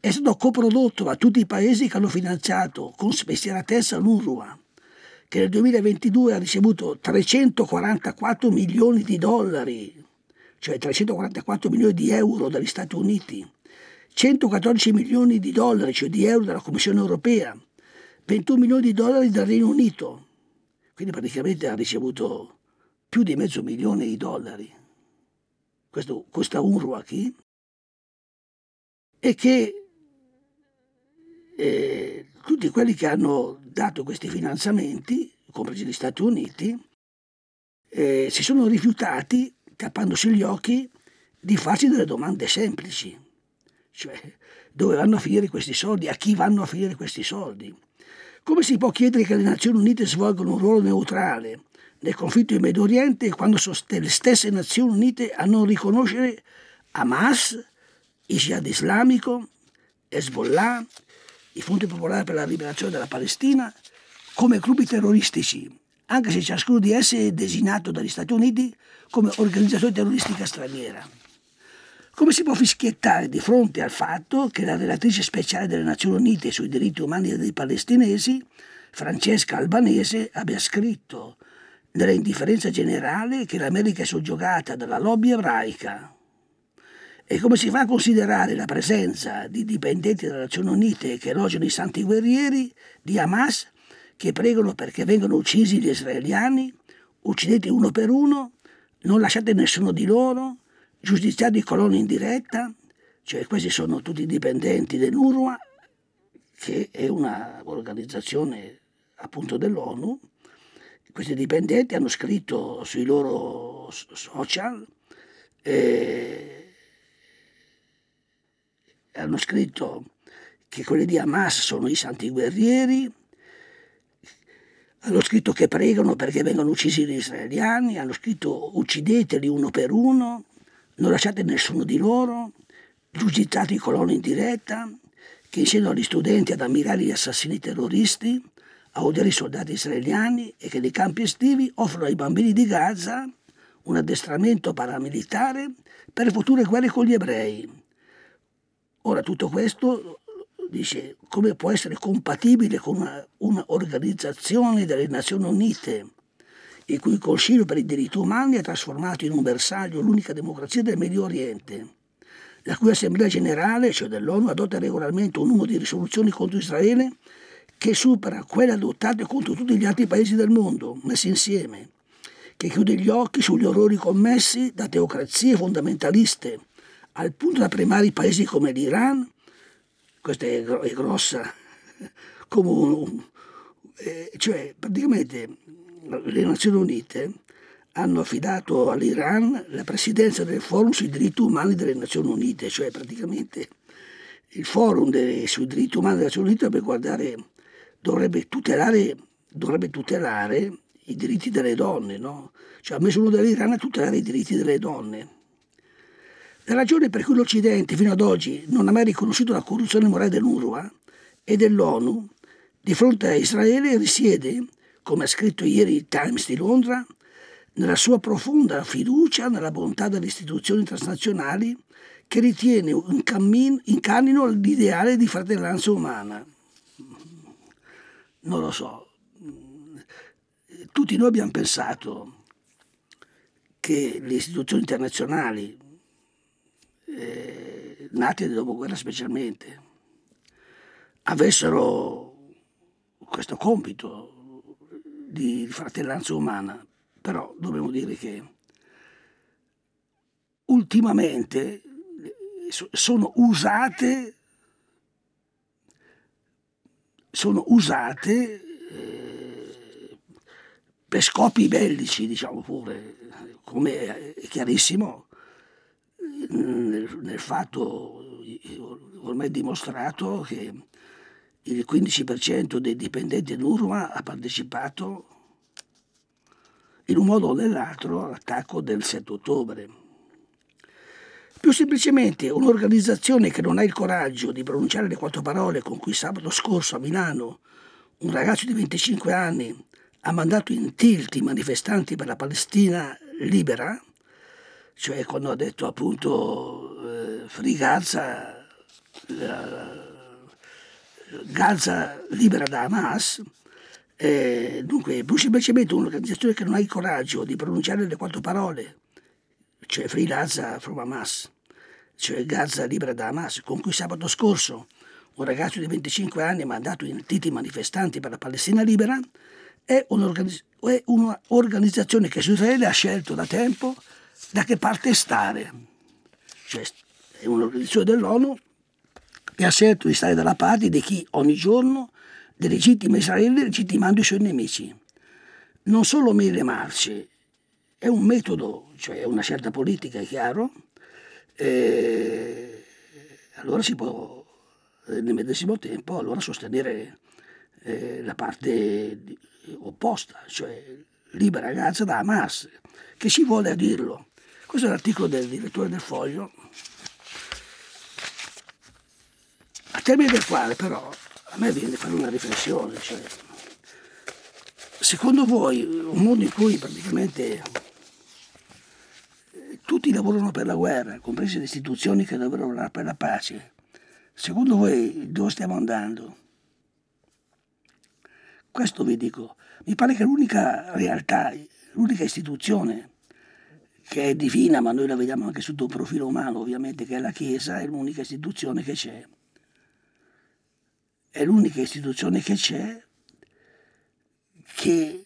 è stato coprodotto da tutti i paesi che hanno finanziato con spessieratezza l'UNRWA, che nel 2022 ha ricevuto 344 milioni di dollari, cioè 344 milioni di euro dagli Stati Uniti, 114 milioni di dollari, cioè di euro dalla Commissione europea, 21 milioni di dollari dal Regno Unito, quindi praticamente ha ricevuto più di mezzo milione di dollari. Questo costa un ruachi e che eh, tutti quelli che hanno dato questi finanziamenti, compresi gli Stati Uniti, eh, si sono rifiutati, tappandosi gli occhi, di farsi delle domande semplici, cioè dove vanno a finire questi soldi, a chi vanno a finire questi soldi. Come si può chiedere che le Nazioni Unite svolgano un ruolo neutrale nel conflitto in Medio Oriente quando sono le stesse Nazioni Unite a non riconoscere Hamas, il Jihad islamico, Hezbollah, il Fronte Popolare per la Liberazione della Palestina, come gruppi terroristici, anche se ciascuno di essi è designato dagli Stati Uniti come organizzazione terroristica straniera? Come si può fischiettare di fronte al fatto che la relatrice speciale delle Nazioni Unite sui diritti umani dei palestinesi, Francesca Albanese, abbia scritto nell'indifferenza generale che l'America è soggiogata dalla lobby ebraica? E come si fa a considerare la presenza di dipendenti delle Nazioni Unite che elogiano i santi guerrieri di Hamas, che pregano perché vengano uccisi gli israeliani, uccidete uno per uno, non lasciate nessuno di loro, giustiziati di Colonna in diretta, cioè questi sono tutti dipendenti dell'URWA, che è un'organizzazione appunto dell'ONU. Questi dipendenti hanno scritto sui loro social, eh, hanno scritto che quelli di Hamas sono i santi guerrieri, hanno scritto che pregano perché vengono uccisi gli israeliani, hanno scritto uccideteli uno per uno, non lasciate nessuno di loro, giudizzate i coloni in diretta, che insieme agli studenti ad ammirare gli assassini terroristi, a odiare i soldati israeliani e che nei campi estivi offrono ai bambini di Gaza un addestramento paramilitare per future guerre con gli ebrei. Ora tutto questo dice come può essere compatibile con un'organizzazione delle Nazioni Unite il cui Consiglio per i diritti umani ha trasformato in un bersaglio l'unica democrazia del Medio Oriente, la cui Assemblea Generale, cioè dell'ONU, adotta regolarmente un numero di risoluzioni contro Israele che supera quelle adottate contro tutti gli altri paesi del mondo, messi insieme, che chiude gli occhi sugli orrori commessi da teocrazie fondamentaliste, al punto da premare i paesi come l'Iran, questa è, grossa, *laughs* come un, eh, cioè praticamente le Nazioni Unite hanno affidato all'Iran la presidenza del forum sui diritti umani delle Nazioni Unite, cioè praticamente il forum dei, sui diritti umani delle Nazioni Unite guardare, dovrebbe, tutelare, dovrebbe tutelare, i diritti delle donne, no? cioè ha messo misura dell'Iran a tutelare i diritti delle donne. La ragione per cui l'Occidente fino ad oggi non ha mai riconosciuto la corruzione morale dell'URWA e dell'ONU di fronte a Israele risiede come ha scritto ieri il Times di Londra, nella sua profonda fiducia nella bontà delle istituzioni transnazionali che ritiene in, cammin- in canino l'ideale di fratellanza umana. Non lo so. Tutti noi abbiamo pensato che le istituzioni internazionali, eh, nate nel dopoguerra specialmente, avessero questo compito di fratellanza umana, però dobbiamo dire che ultimamente sono usate, sono usate eh, per scopi bellici, diciamo pure, come è chiarissimo nel, nel fatto ormai dimostrato che il 15% dei dipendenti dell'URMA ha partecipato in un modo o nell'altro all'attacco del 7 ottobre. Più semplicemente, un'organizzazione che non ha il coraggio di pronunciare le quattro parole con cui sabato scorso a Milano un ragazzo di 25 anni ha mandato in tilt i manifestanti per la Palestina libera, cioè quando ha detto appunto eh, Free Gaza, la, Gaza libera da Hamas, eh, dunque semplicemente un'organizzazione che non ha il coraggio di pronunciare le quattro parole, cioè Free Gaza from Hamas, cioè Gaza libera da Hamas, con cui sabato scorso un ragazzo di 25 anni ha mandato in titi manifestanti per la Palestina libera, è, un'organiz- è un'organizzazione che su Israele ha scelto da tempo da che parte stare. Cioè, è un'organizzazione dell'ONU e ha scelto di stare dalla parte di chi ogni giorno delegittima Israele legittimando i suoi nemici. Non solo mille marce, è un metodo, cioè una scelta politica, è chiaro, e allora si può nel medesimo tempo allora sostenere eh, la parte opposta, cioè libera Gaza da Hamas, che si vuole a dirlo. Questo è l'articolo del direttore del Foglio termine del quale però a me viene da fare una riflessione. Cioè, secondo voi un mondo in cui praticamente eh, tutti lavorano per la guerra, comprese le istituzioni che dovrebbero lavorare per la pace, secondo voi dove stiamo andando? Questo vi dico. Mi pare che l'unica realtà, l'unica istituzione che è divina, ma noi la vediamo anche sotto un profilo umano, ovviamente, che è la Chiesa, è l'unica istituzione che c'è è l'unica istituzione che c'è che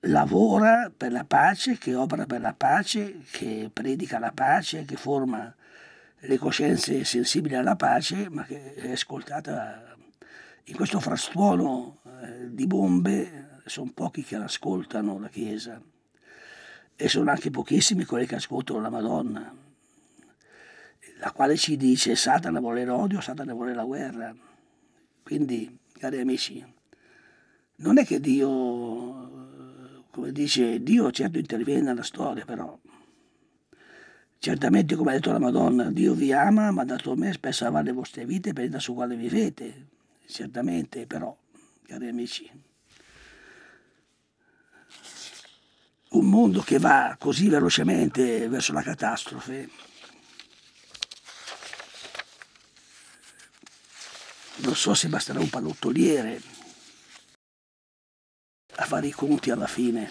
lavora per la pace, che opera per la pace, che predica la pace, che forma le coscienze sensibili alla pace, ma che è ascoltata in questo frastuono eh, di bombe, sono pochi che ascoltano la Chiesa e sono anche pochissimi quelli che ascoltano la Madonna, la quale ci dice Satana vuole l'odio, Satana vuole la guerra quindi, cari amici, non è che Dio, come dice, Dio certo interviene nella storia, però Certamente, come ha detto la Madonna, Dio vi ama, ma dato a me spesso a le vostre vite per da su quale vivete. Certamente, però, cari amici, un mondo che va così velocemente verso la catastrofe Non so se basterà un pallottoliere a fare i conti alla fine.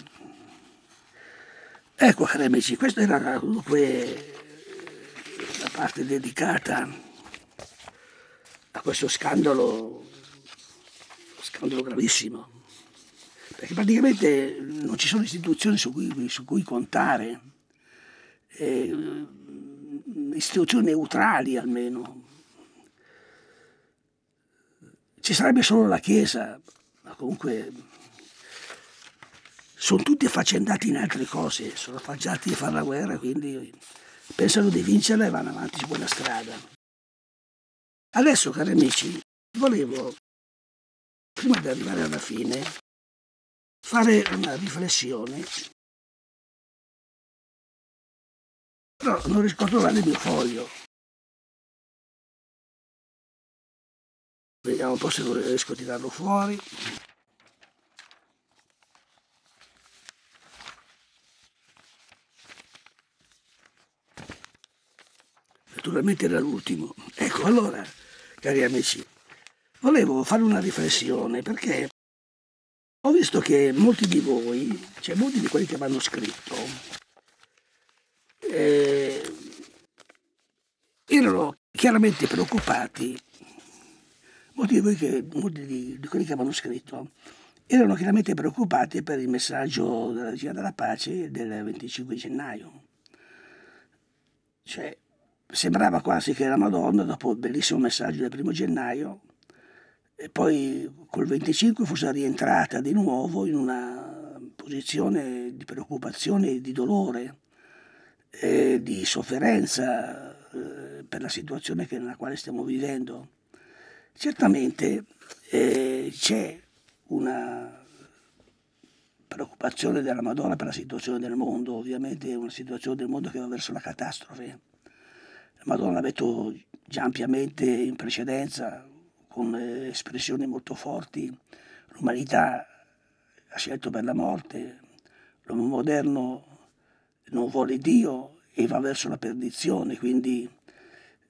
Ecco cari amici, questa era la, dunque, la parte dedicata a questo scandalo, scandalo gravissimo, perché praticamente non ci sono istituzioni su cui, su cui contare, eh, istituzioni neutrali almeno, ci sarebbe solo la Chiesa, ma comunque sono tutti affaccendati in altre cose, sono affacciati a fare la guerra, quindi pensano di vincerla e vanno avanti su quella strada. Adesso, cari amici, volevo, prima di arrivare alla fine, fare una riflessione. Però non riesco a il mio foglio. Vediamo un po' se riesco a tirarlo fuori. Naturalmente era l'ultimo. Ecco, allora, cari amici, volevo fare una riflessione perché ho visto che molti di voi, cioè molti di quelli che mi hanno scritto, eh, erano chiaramente preoccupati Molti, che, molti di, di, quelli che avevano scritto erano chiaramente preoccupati per il messaggio della Regina della Pace del 25 gennaio. Cioè, sembrava quasi che la Madonna, dopo il bellissimo messaggio del primo gennaio, e poi col 25 fosse rientrata di nuovo in una posizione di preoccupazione, di dolore, eh, di sofferenza eh, per la situazione che, nella quale stiamo vivendo. Certamente eh, c'è una preoccupazione della Madonna per la situazione del mondo, ovviamente è una situazione del mondo che va verso la catastrofe. La Madonna l'ha detto già ampiamente in precedenza, con eh, espressioni molto forti, l'umanità ha scelto per la morte, l'uomo moderno non vuole Dio e va verso la perdizione, quindi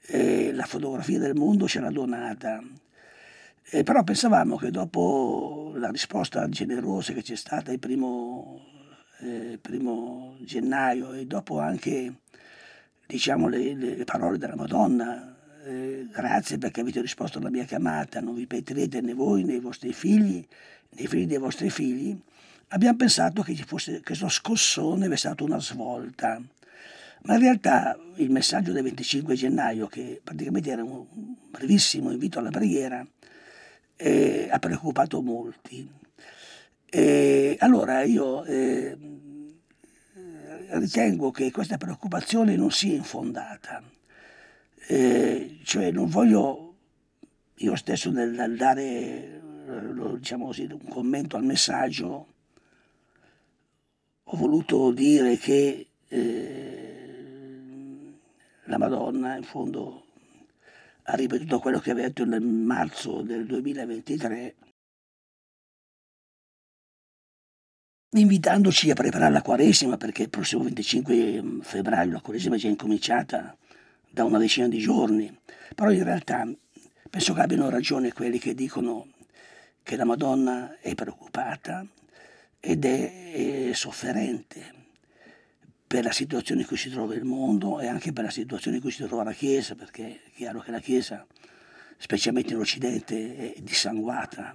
eh, la fotografia del mondo c'era donata. Eh, però pensavamo che dopo la risposta generosa che c'è stata il primo, eh, primo, gennaio e dopo anche diciamo, le, le parole della Madonna, eh, grazie perché avete risposto alla mia chiamata, non vi pentirete né voi né i vostri figli, né i figli dei vostri figli, abbiamo pensato che ci fosse questo scossone, è stata una svolta. Ma in realtà il messaggio del 25 gennaio, che praticamente era un brevissimo invito alla preghiera, eh, ha preoccupato molti. E allora io eh, ritengo che questa preoccupazione non sia infondata, eh, cioè non voglio io stesso nel dare diciamo così, un commento al messaggio ho voluto dire che eh, la Madonna in fondo ha ripetuto quello che aveva detto nel marzo del 2023, invitandoci a preparare la Quaresima, perché il prossimo 25 mm, febbraio la Quaresima è già incominciata da una decina di giorni, però in realtà penso che abbiano ragione quelli che dicono che la Madonna è preoccupata ed è, è sofferente per la situazione in cui si trova il mondo e anche per la situazione in cui si trova la Chiesa, perché è chiaro che la Chiesa, specialmente in Occidente, è dissanguata,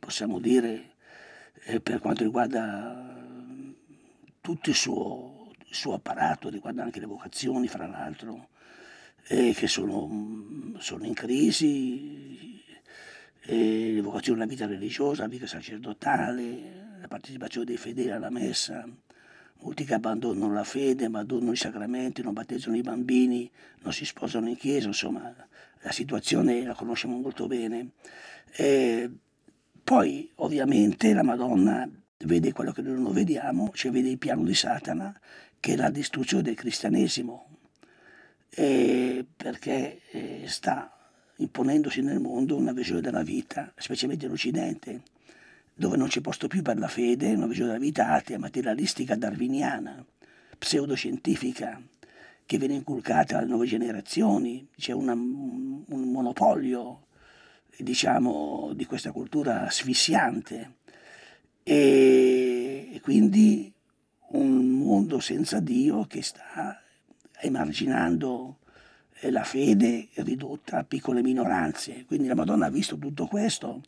possiamo dire, eh, per quanto riguarda mm, tutto il suo, il suo apparato, riguarda anche le vocazioni, fra l'altro, eh, che sono, mm, sono in crisi, eh, le vocazioni alla vita religiosa, alla vita sacerdotale, la partecipazione dei fedeli alla messa molti che abbandonano la fede, abbandonano i sacramenti, non battezzano i bambini, non si sposano in chiesa, insomma la situazione la conosciamo molto bene. E poi ovviamente la Madonna vede quello che noi non vediamo, cioè vede il piano di Satana, che è la distruzione del cristianesimo, e perché eh, sta imponendosi nel mondo una visione della vita, specialmente in Occidente dove non c'è posto più per la fede, una visione della vita atea, materialistica, darwiniana, pseudoscientifica, che viene inculcata alle nuove generazioni, c'è una, un monopolio diciamo, di questa cultura asfissiante e quindi un mondo senza Dio che sta emarginando eh, la fede ridotta a piccole minoranze. Quindi la Madonna ha visto tutto questo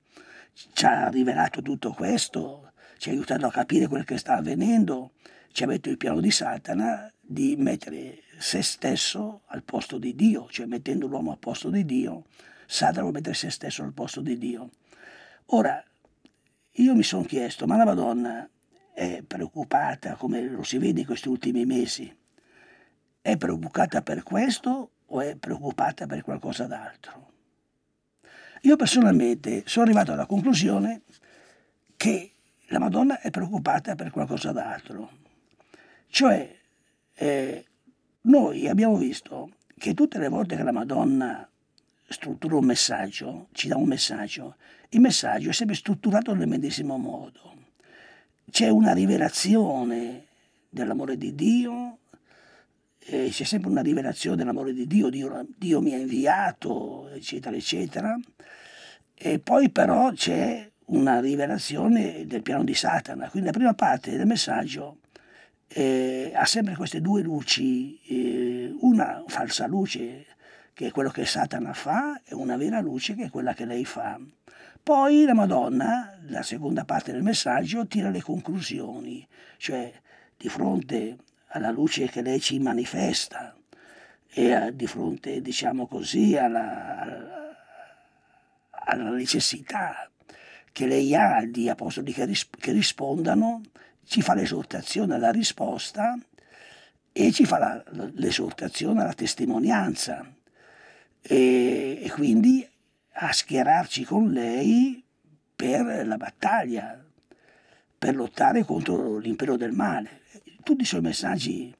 ci ha rivelato tutto questo, ci ha aiutato a capire quello che sta avvenendo, ci ha detto il piano di Satana di mettere se stesso al posto di Dio, cioè mettendo l'uomo al posto di Dio, Satana vuole mettere se stesso al posto di Dio. Ora, io mi sono chiesto, ma la Madonna è preoccupata, come lo si vede in questi ultimi mesi, è preoccupata per questo o è preoccupata per qualcosa d'altro? Io personalmente sono arrivato alla conclusione che la Madonna è preoccupata per qualcosa d'altro. Cioè, eh, noi abbiamo visto che tutte le volte che la Madonna struttura un messaggio, ci dà un messaggio, il messaggio è sempre strutturato nel medesimo modo. C'è una rivelazione dell'amore di Dio, eh, c'è sempre una rivelazione dell'amore di Dio, Dio, Dio mi ha inviato, eccetera, eccetera. E poi però c'è una rivelazione del piano di Satana. Quindi la prima parte del messaggio eh, ha sempre queste due luci, eh, una falsa luce che è quello che Satana fa e una vera luce che è quella che lei fa. Poi la Madonna, la seconda parte del messaggio, tira le conclusioni, cioè di fronte alla luce che lei ci manifesta e a, eh, di fronte, diciamo così, alla, alla, necessità che lei ha di apostoli che, ris che rispondano, ci fa l'esortazione alla risposta e ci fa l'esortazione alla testimonianza e, e, quindi a schierarci con lei per la battaglia, per lottare contro l'impero del male tutti i suoi messaggi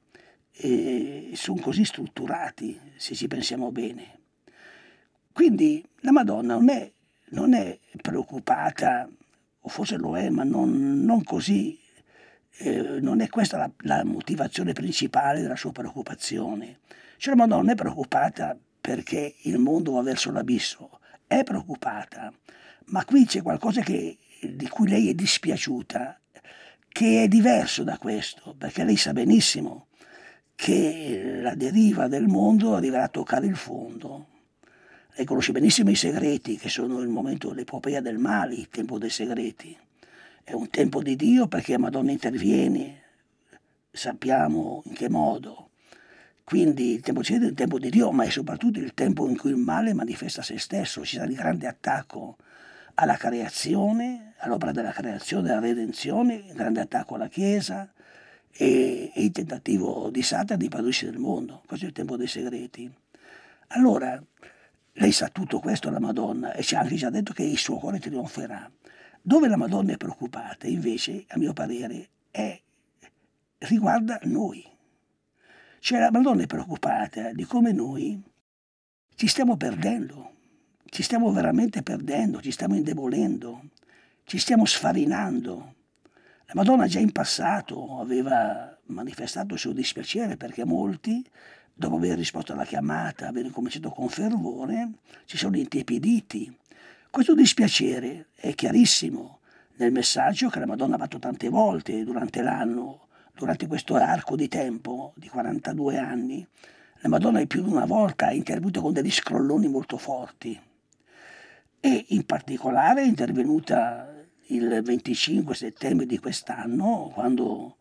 eh, sono così strutturati, se ci pensiamo bene. Quindi la Madonna non è, non è preoccupata, o forse lo è, ma non, non così, eh, non è questa la, la motivazione principale della sua preoccupazione. Cioè la Madonna non è preoccupata perché il mondo va verso l'abisso, è preoccupata, ma qui c'è qualcosa che, di cui lei è dispiaciuta che è diverso da questo, perché lei sa benissimo che la deriva del mondo arriverà a toccare il fondo. Lei conosce benissimo i segreti, che sono il momento dell'epopea del male, il tempo dei segreti. È un tempo di Dio perché Madonna interviene, sappiamo in che modo. Quindi il tempo cedente è il tempo di Dio, ma è soprattutto il tempo in cui il male manifesta se stesso, ci sarà il grande attacco alla creazione, all'opera della creazione, alla redenzione, il grande attacco alla Chiesa e, e il tentativo di Satana di padronirsi del mondo, questo è il tempo dei segreti. Allora, lei sa tutto questo, la Madonna, e ci ha anche già detto che il suo cuore trionferà. Dove la Madonna è preoccupata, invece, a mio parere, è, riguarda noi. Cioè la Madonna è preoccupata di come noi ci stiamo perdendo ci stiamo veramente perdendo, ci stiamo indebolendo, ci stiamo sfarinando. La Madonna già in passato aveva manifestato il suo dispiacere perché molti, dopo aver risposto alla chiamata, aver cominciato con fervore, si sono intiepiditi. Questo dispiacere è chiarissimo nel messaggio che la Madonna ha fatto tante volte durante l'anno, durante questo arco di tempo di 42 anni. La Madonna più di una volta ha intervenuto con degli scrolloni molto forti e in particolare è intervenuta il 25 settembre di quest'anno quando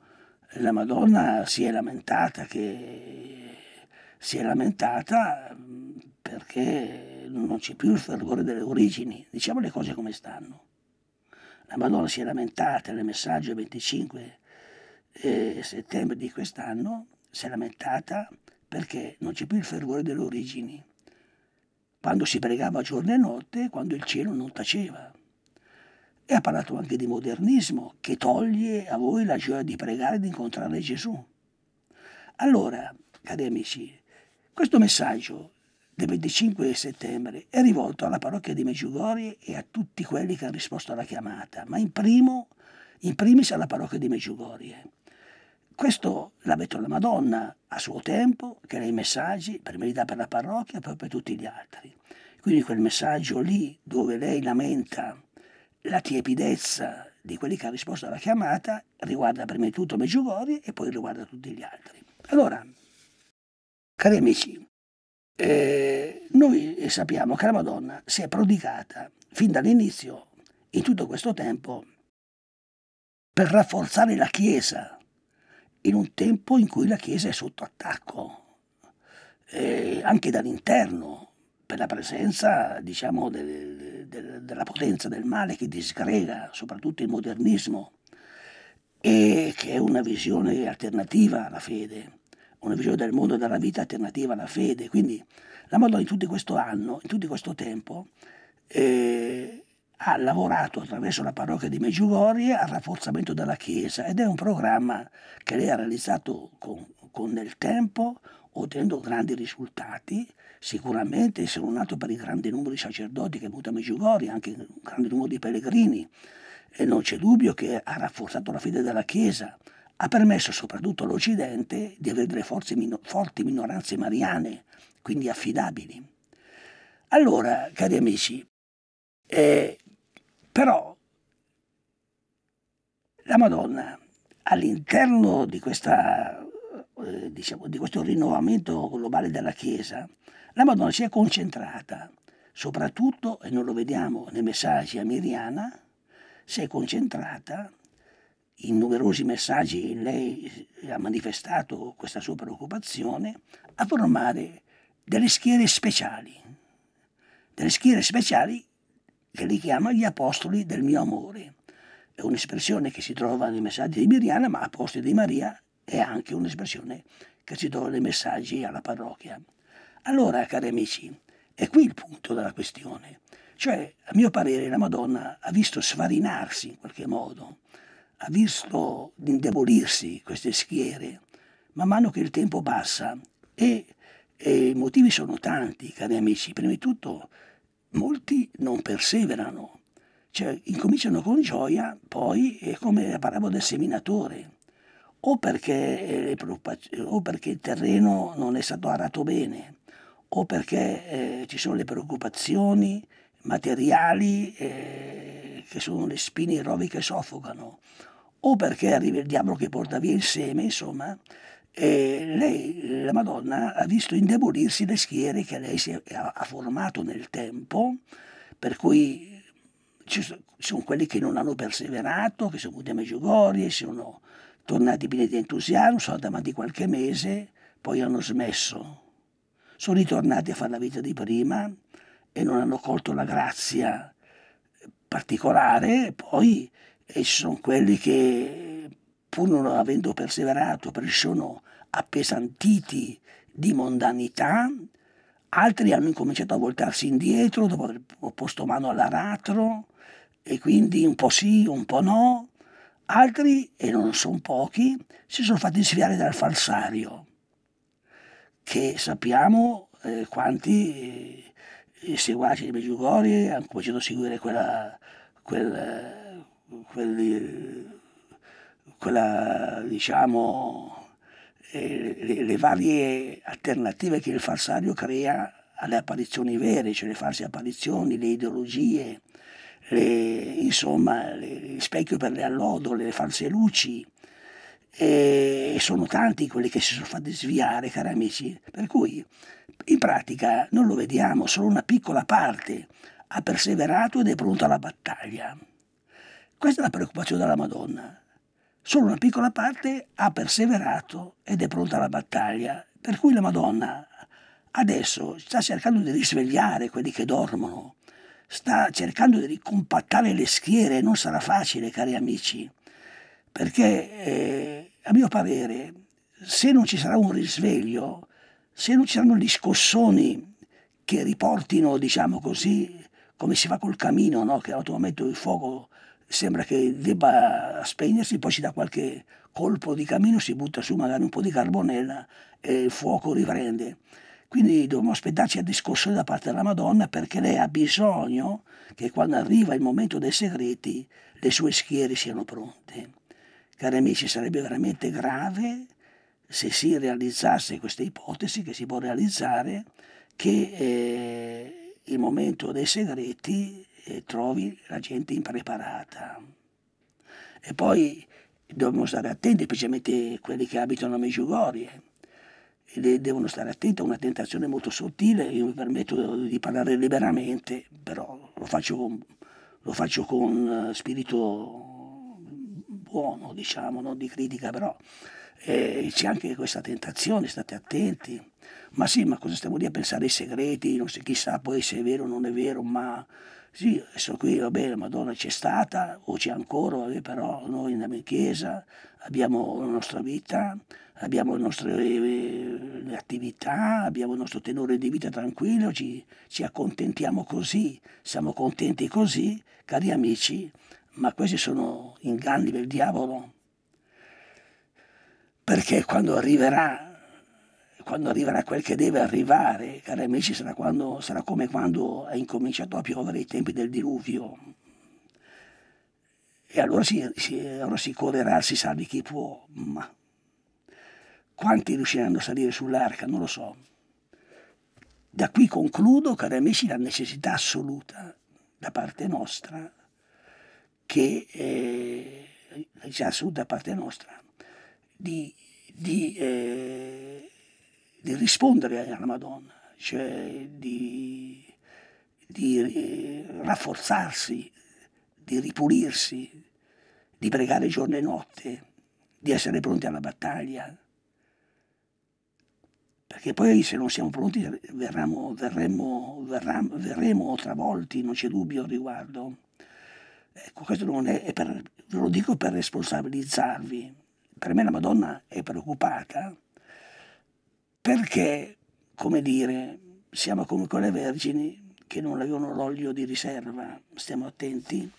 la Madonna si è lamentata che si è lamentata perché non c'è più il fervore delle origini, diciamo le cose come stanno. La Madonna si è lamentata nel messaggio del 25 eh, settembre di quest'anno, si è lamentata perché non c'è più il fervore delle origini quando si pregava giorno e notte, quando il cielo non taceva. E ha parlato anche di modernismo, che toglie a voi la gioia di pregare e di incontrare Gesù. Allora, cari amici, questo messaggio del 25 settembre è rivolto alla parrocchia di Meggiugorie e a tutti quelli che hanno risposto alla chiamata, ma in, primo, in primis alla parrocchia di Meggiugorie. Questo l'ha detto la Madonna a suo tempo, che era i messaggi per dà per la parrocchia e poi per tutti gli altri. Quindi quel messaggio lì dove lei lamenta la tiepidezza di quelli che hanno risposto alla chiamata riguarda prima di tutto Meggiugorie e poi riguarda tutti gli altri. Allora, cari amici, eh, noi sappiamo che la Madonna si è prodigata fin dall'inizio, in tutto questo tempo, per rafforzare la Chiesa in un tempo in cui la Chiesa è sotto attacco, eh, anche dall'interno, per la presenza diciamo, del, del, della potenza del male che disgrega, soprattutto il modernismo, e che è una visione alternativa alla fede, una visione del mondo e della vita alternativa alla fede. Quindi la Madonna in tutto questo anno, in tutto questo tempo, eh, ha lavorato attraverso la parrocchia di Meggiugorie al rafforzamento della Chiesa ed è un programma che lei ha realizzato con, con nel tempo, ottenendo grandi risultati. Sicuramente, se non altro per il grande numero di sacerdoti che è venuto a Meggiugorie, anche un grande numero di pellegrini, e non c'è dubbio che ha rafforzato la fede della Chiesa, ha permesso soprattutto all'Occidente di avere delle forze, forti minoranze mariane, quindi affidabili. Allora, cari amici, eh, però la Madonna all'interno di, questa, eh, diciamo, di questo rinnovamento globale della Chiesa, la Madonna si è concentrata soprattutto, e non lo vediamo nei messaggi a Miriana, si è concentrata in numerosi messaggi lei ha manifestato questa sua preoccupazione a formare delle schiere speciali, delle schiere speciali che li chiama gli apostoli del mio amore. È un'espressione che si trova nei messaggi di Miriana, ma apostoli di Maria è anche un'espressione che si trova nei messaggi alla parrocchia. Allora, cari amici, è qui il punto della questione. Cioè, a mio parere, la Madonna ha visto sfarinarsi in qualche modo, ha visto indebolirsi queste schiere, man mano che il tempo passa. E, e i motivi sono tanti, cari amici. Prima di tutto molti non perseverano, cioè incominciano con gioia, poi è come la parabola del seminatore, o perché, eh, o perché, il terreno non è stato arato bene, o perché eh, ci sono le preoccupazioni materiali eh, che sono le spine rovi che soffocano, o perché arriva il diavolo che porta via il seme, insomma, e lei, la Madonna ha visto indebolirsi le schiere che lei è, ha formato nel tempo, per cui ci sono, ci sono quelli che non hanno perseverato, che sono venuti a Meggiugorie, sono tornati pieni di entusiasmo, sono andati qualche mese, poi hanno smesso, sono ritornati a fare la vita di prima e non hanno colto la grazia particolare, poi ci sono quelli che pur non avendo perseverato perché sono appesantiti di mondanità, altri hanno incominciato a voltarsi indietro dopo aver posto mano all'aratro e quindi un po' sì, un po' no, altri, e non sono pochi, si sono fatti sfiare dal falsario, che sappiamo eh, quanti eh, seguaci di Meggiugorie hanno cominciato a seguire quella, quel, eh, quel quella, diciamo, eh, le, le, varie alternative che il falsario crea alle apparizioni vere, cioè le false apparizioni, le ideologie, le, insomma, il specchio per le allodole, le false luci. E sono tanti quelli che si sono fatti sviare, cari amici. Per cui in pratica non lo vediamo, solo una piccola parte ha perseverato ed è pronta alla battaglia. Questa è la preoccupazione della Madonna. Solo una piccola parte ha perseverato ed è pronta alla battaglia, per cui la Madonna adesso sta cercando di risvegliare quelli che dormono, sta cercando di ricompattare le schiere, non sarà facile, cari amici, perché eh, a mio parere se non ci sarà un risveglio, se non ci saranno gli scossoni che riportino, diciamo così, come si fa col camino, no? che a un il fuoco sembra che debba spegnersi, poi ci dà qualche colpo di camino, si butta su magari un po' di carbonella e il fuoco riprende. Quindi dobbiamo aspettarci a discorsione da parte della Madonna perché lei ha bisogno che quando arriva il momento dei segreti le sue schiere siano pronte. Cari amici, sarebbe veramente grave se si realizzasse questa ipotesi che si può realizzare che eh, il momento dei segreti trovi la gente impreparata. E poi dobbiamo stare attenti, specialmente quelli che abitano a Meggiugorie, eh. e devono stare attenti a una tentazione molto sottile, io mi permetto di parlare liberamente, però lo faccio con, lo faccio con eh, spirito buono, diciamo, non di critica, però eh, c'è anche questa tentazione, state attenti. Ma sì, ma cosa stiamo lì a pensare ai segreti, non so, chissà poi se è vero o non è vero, ma sì, adesso qui va bene, Madonna c'è stata o c'è ancora, vabbè, però noi andiamo in chiesa, abbiamo la nostra vita, abbiamo le nostre eh, le attività, abbiamo il nostro tenore di vita tranquillo, ci, ci accontentiamo così, siamo contenti così, cari amici, ma questi sono inganni del diavolo. Perché quando arriverà quando arriverà quel che deve arrivare, cari amici, sarà, quando, sarà come quando è incominciato a piovere i tempi del diluvio. E allora si, si, allora si correrà, si salvi chi può, ma quanti riusciranno a salire sull'arca, non lo so. Da qui concludo, cari amici, la necessità assoluta da parte nostra che... Eh, già su da parte nostra, di, di eh, di rispondere alla Madonna, cioè di, di eh, rafforzarsi, di ripulirsi, di pregare giorno e notte, di essere pronti alla battaglia. Perché poi se non siamo pronti verramo, verremo, verramo, verremo travolti, non c'è dubbio al riguardo. Ecco, questo non è, è per, ve lo dico per responsabilizzarvi. Per me la Madonna è preoccupata perché, come dire, siamo come quelle vergini che non avevano l'olio di riserva, stiamo attenti,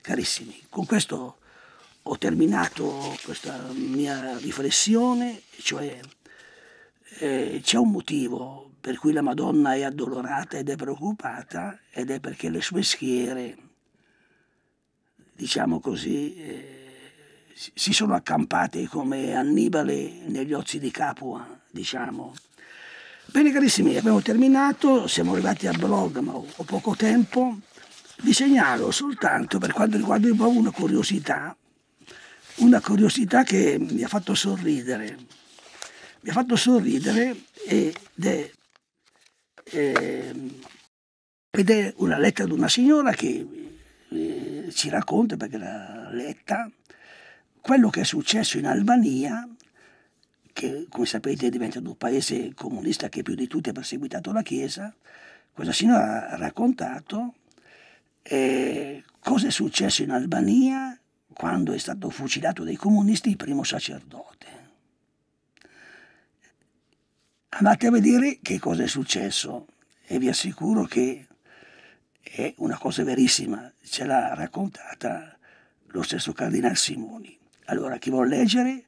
carissimi. Con questo ho terminato questa mia riflessione, cioè eh, c'è un motivo per cui la Madonna è addolorata ed è preoccupata ed è perché le sue schiere, diciamo così, eh, si sono accampate come Annibale negli ozi di Capua diciamo. Bene carissimi, abbiamo terminato, siamo arrivati al blog ma ho poco tempo. Vi segnalo soltanto per quanto riguarda il blog una curiosità, una curiosità che mi ha fatto sorridere. Mi ha fatto sorridere ed è, ehm, ed è una lettera di una signora che eh, ci racconta, perché l'ha letta, quello che è successo in Albania che come sapete è diventato un paese comunista che più di tutti ha perseguitato la Chiesa, questa signora ha raccontato eh, cosa è successo in Albania quando è stato fucilato dai comunisti il primo sacerdote. Andate a vedere che cosa è successo e vi assicuro che è una cosa verissima, ce l'ha raccontata lo stesso Cardinal Simoni. Allora, chi vuole leggere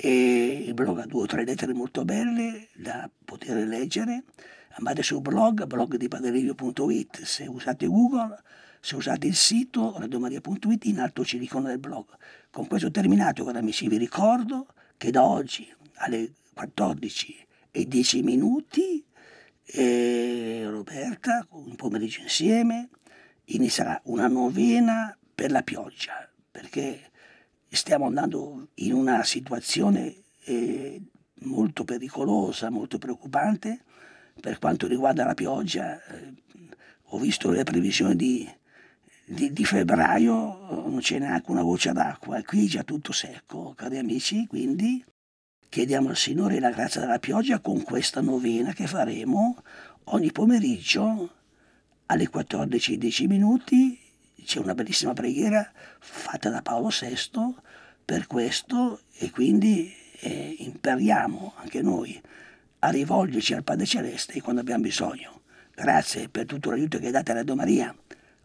e il blog ha due o tre lettere molto belle da poter leggere. Andate sul blog, blog di padelivio.it, se usate Google, se usate il sito radiomaria.it, in alto c'è l'icona del blog. Con questo terminato, cari amici, vi ricordo che da oggi alle 14 e 10 minuti e eh, Roberta, un pomeriggio insieme, inizierà una novena per la pioggia, perché stiamo andando in una situazione eh, molto pericolosa, molto preoccupante. Per quanto riguarda la pioggia, eh, ho visto le previsioni di, di, di febbraio, eh, non c'è neanche una goccia d'acqua, qui è già tutto secco, cari amici, quindi chiediamo al Signore la grazia della pioggia con questa novena che faremo ogni pomeriggio alle 14.10 minuti c'è una bellissima preghiera fatta da Paolo VI per questo e quindi eh, impariamo anche noi a rivolgerci al Padre Celeste quando abbiamo bisogno. Grazie per tutto l'aiuto che date a Radio Maria.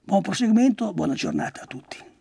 Buon proseguimento, buona giornata a tutti.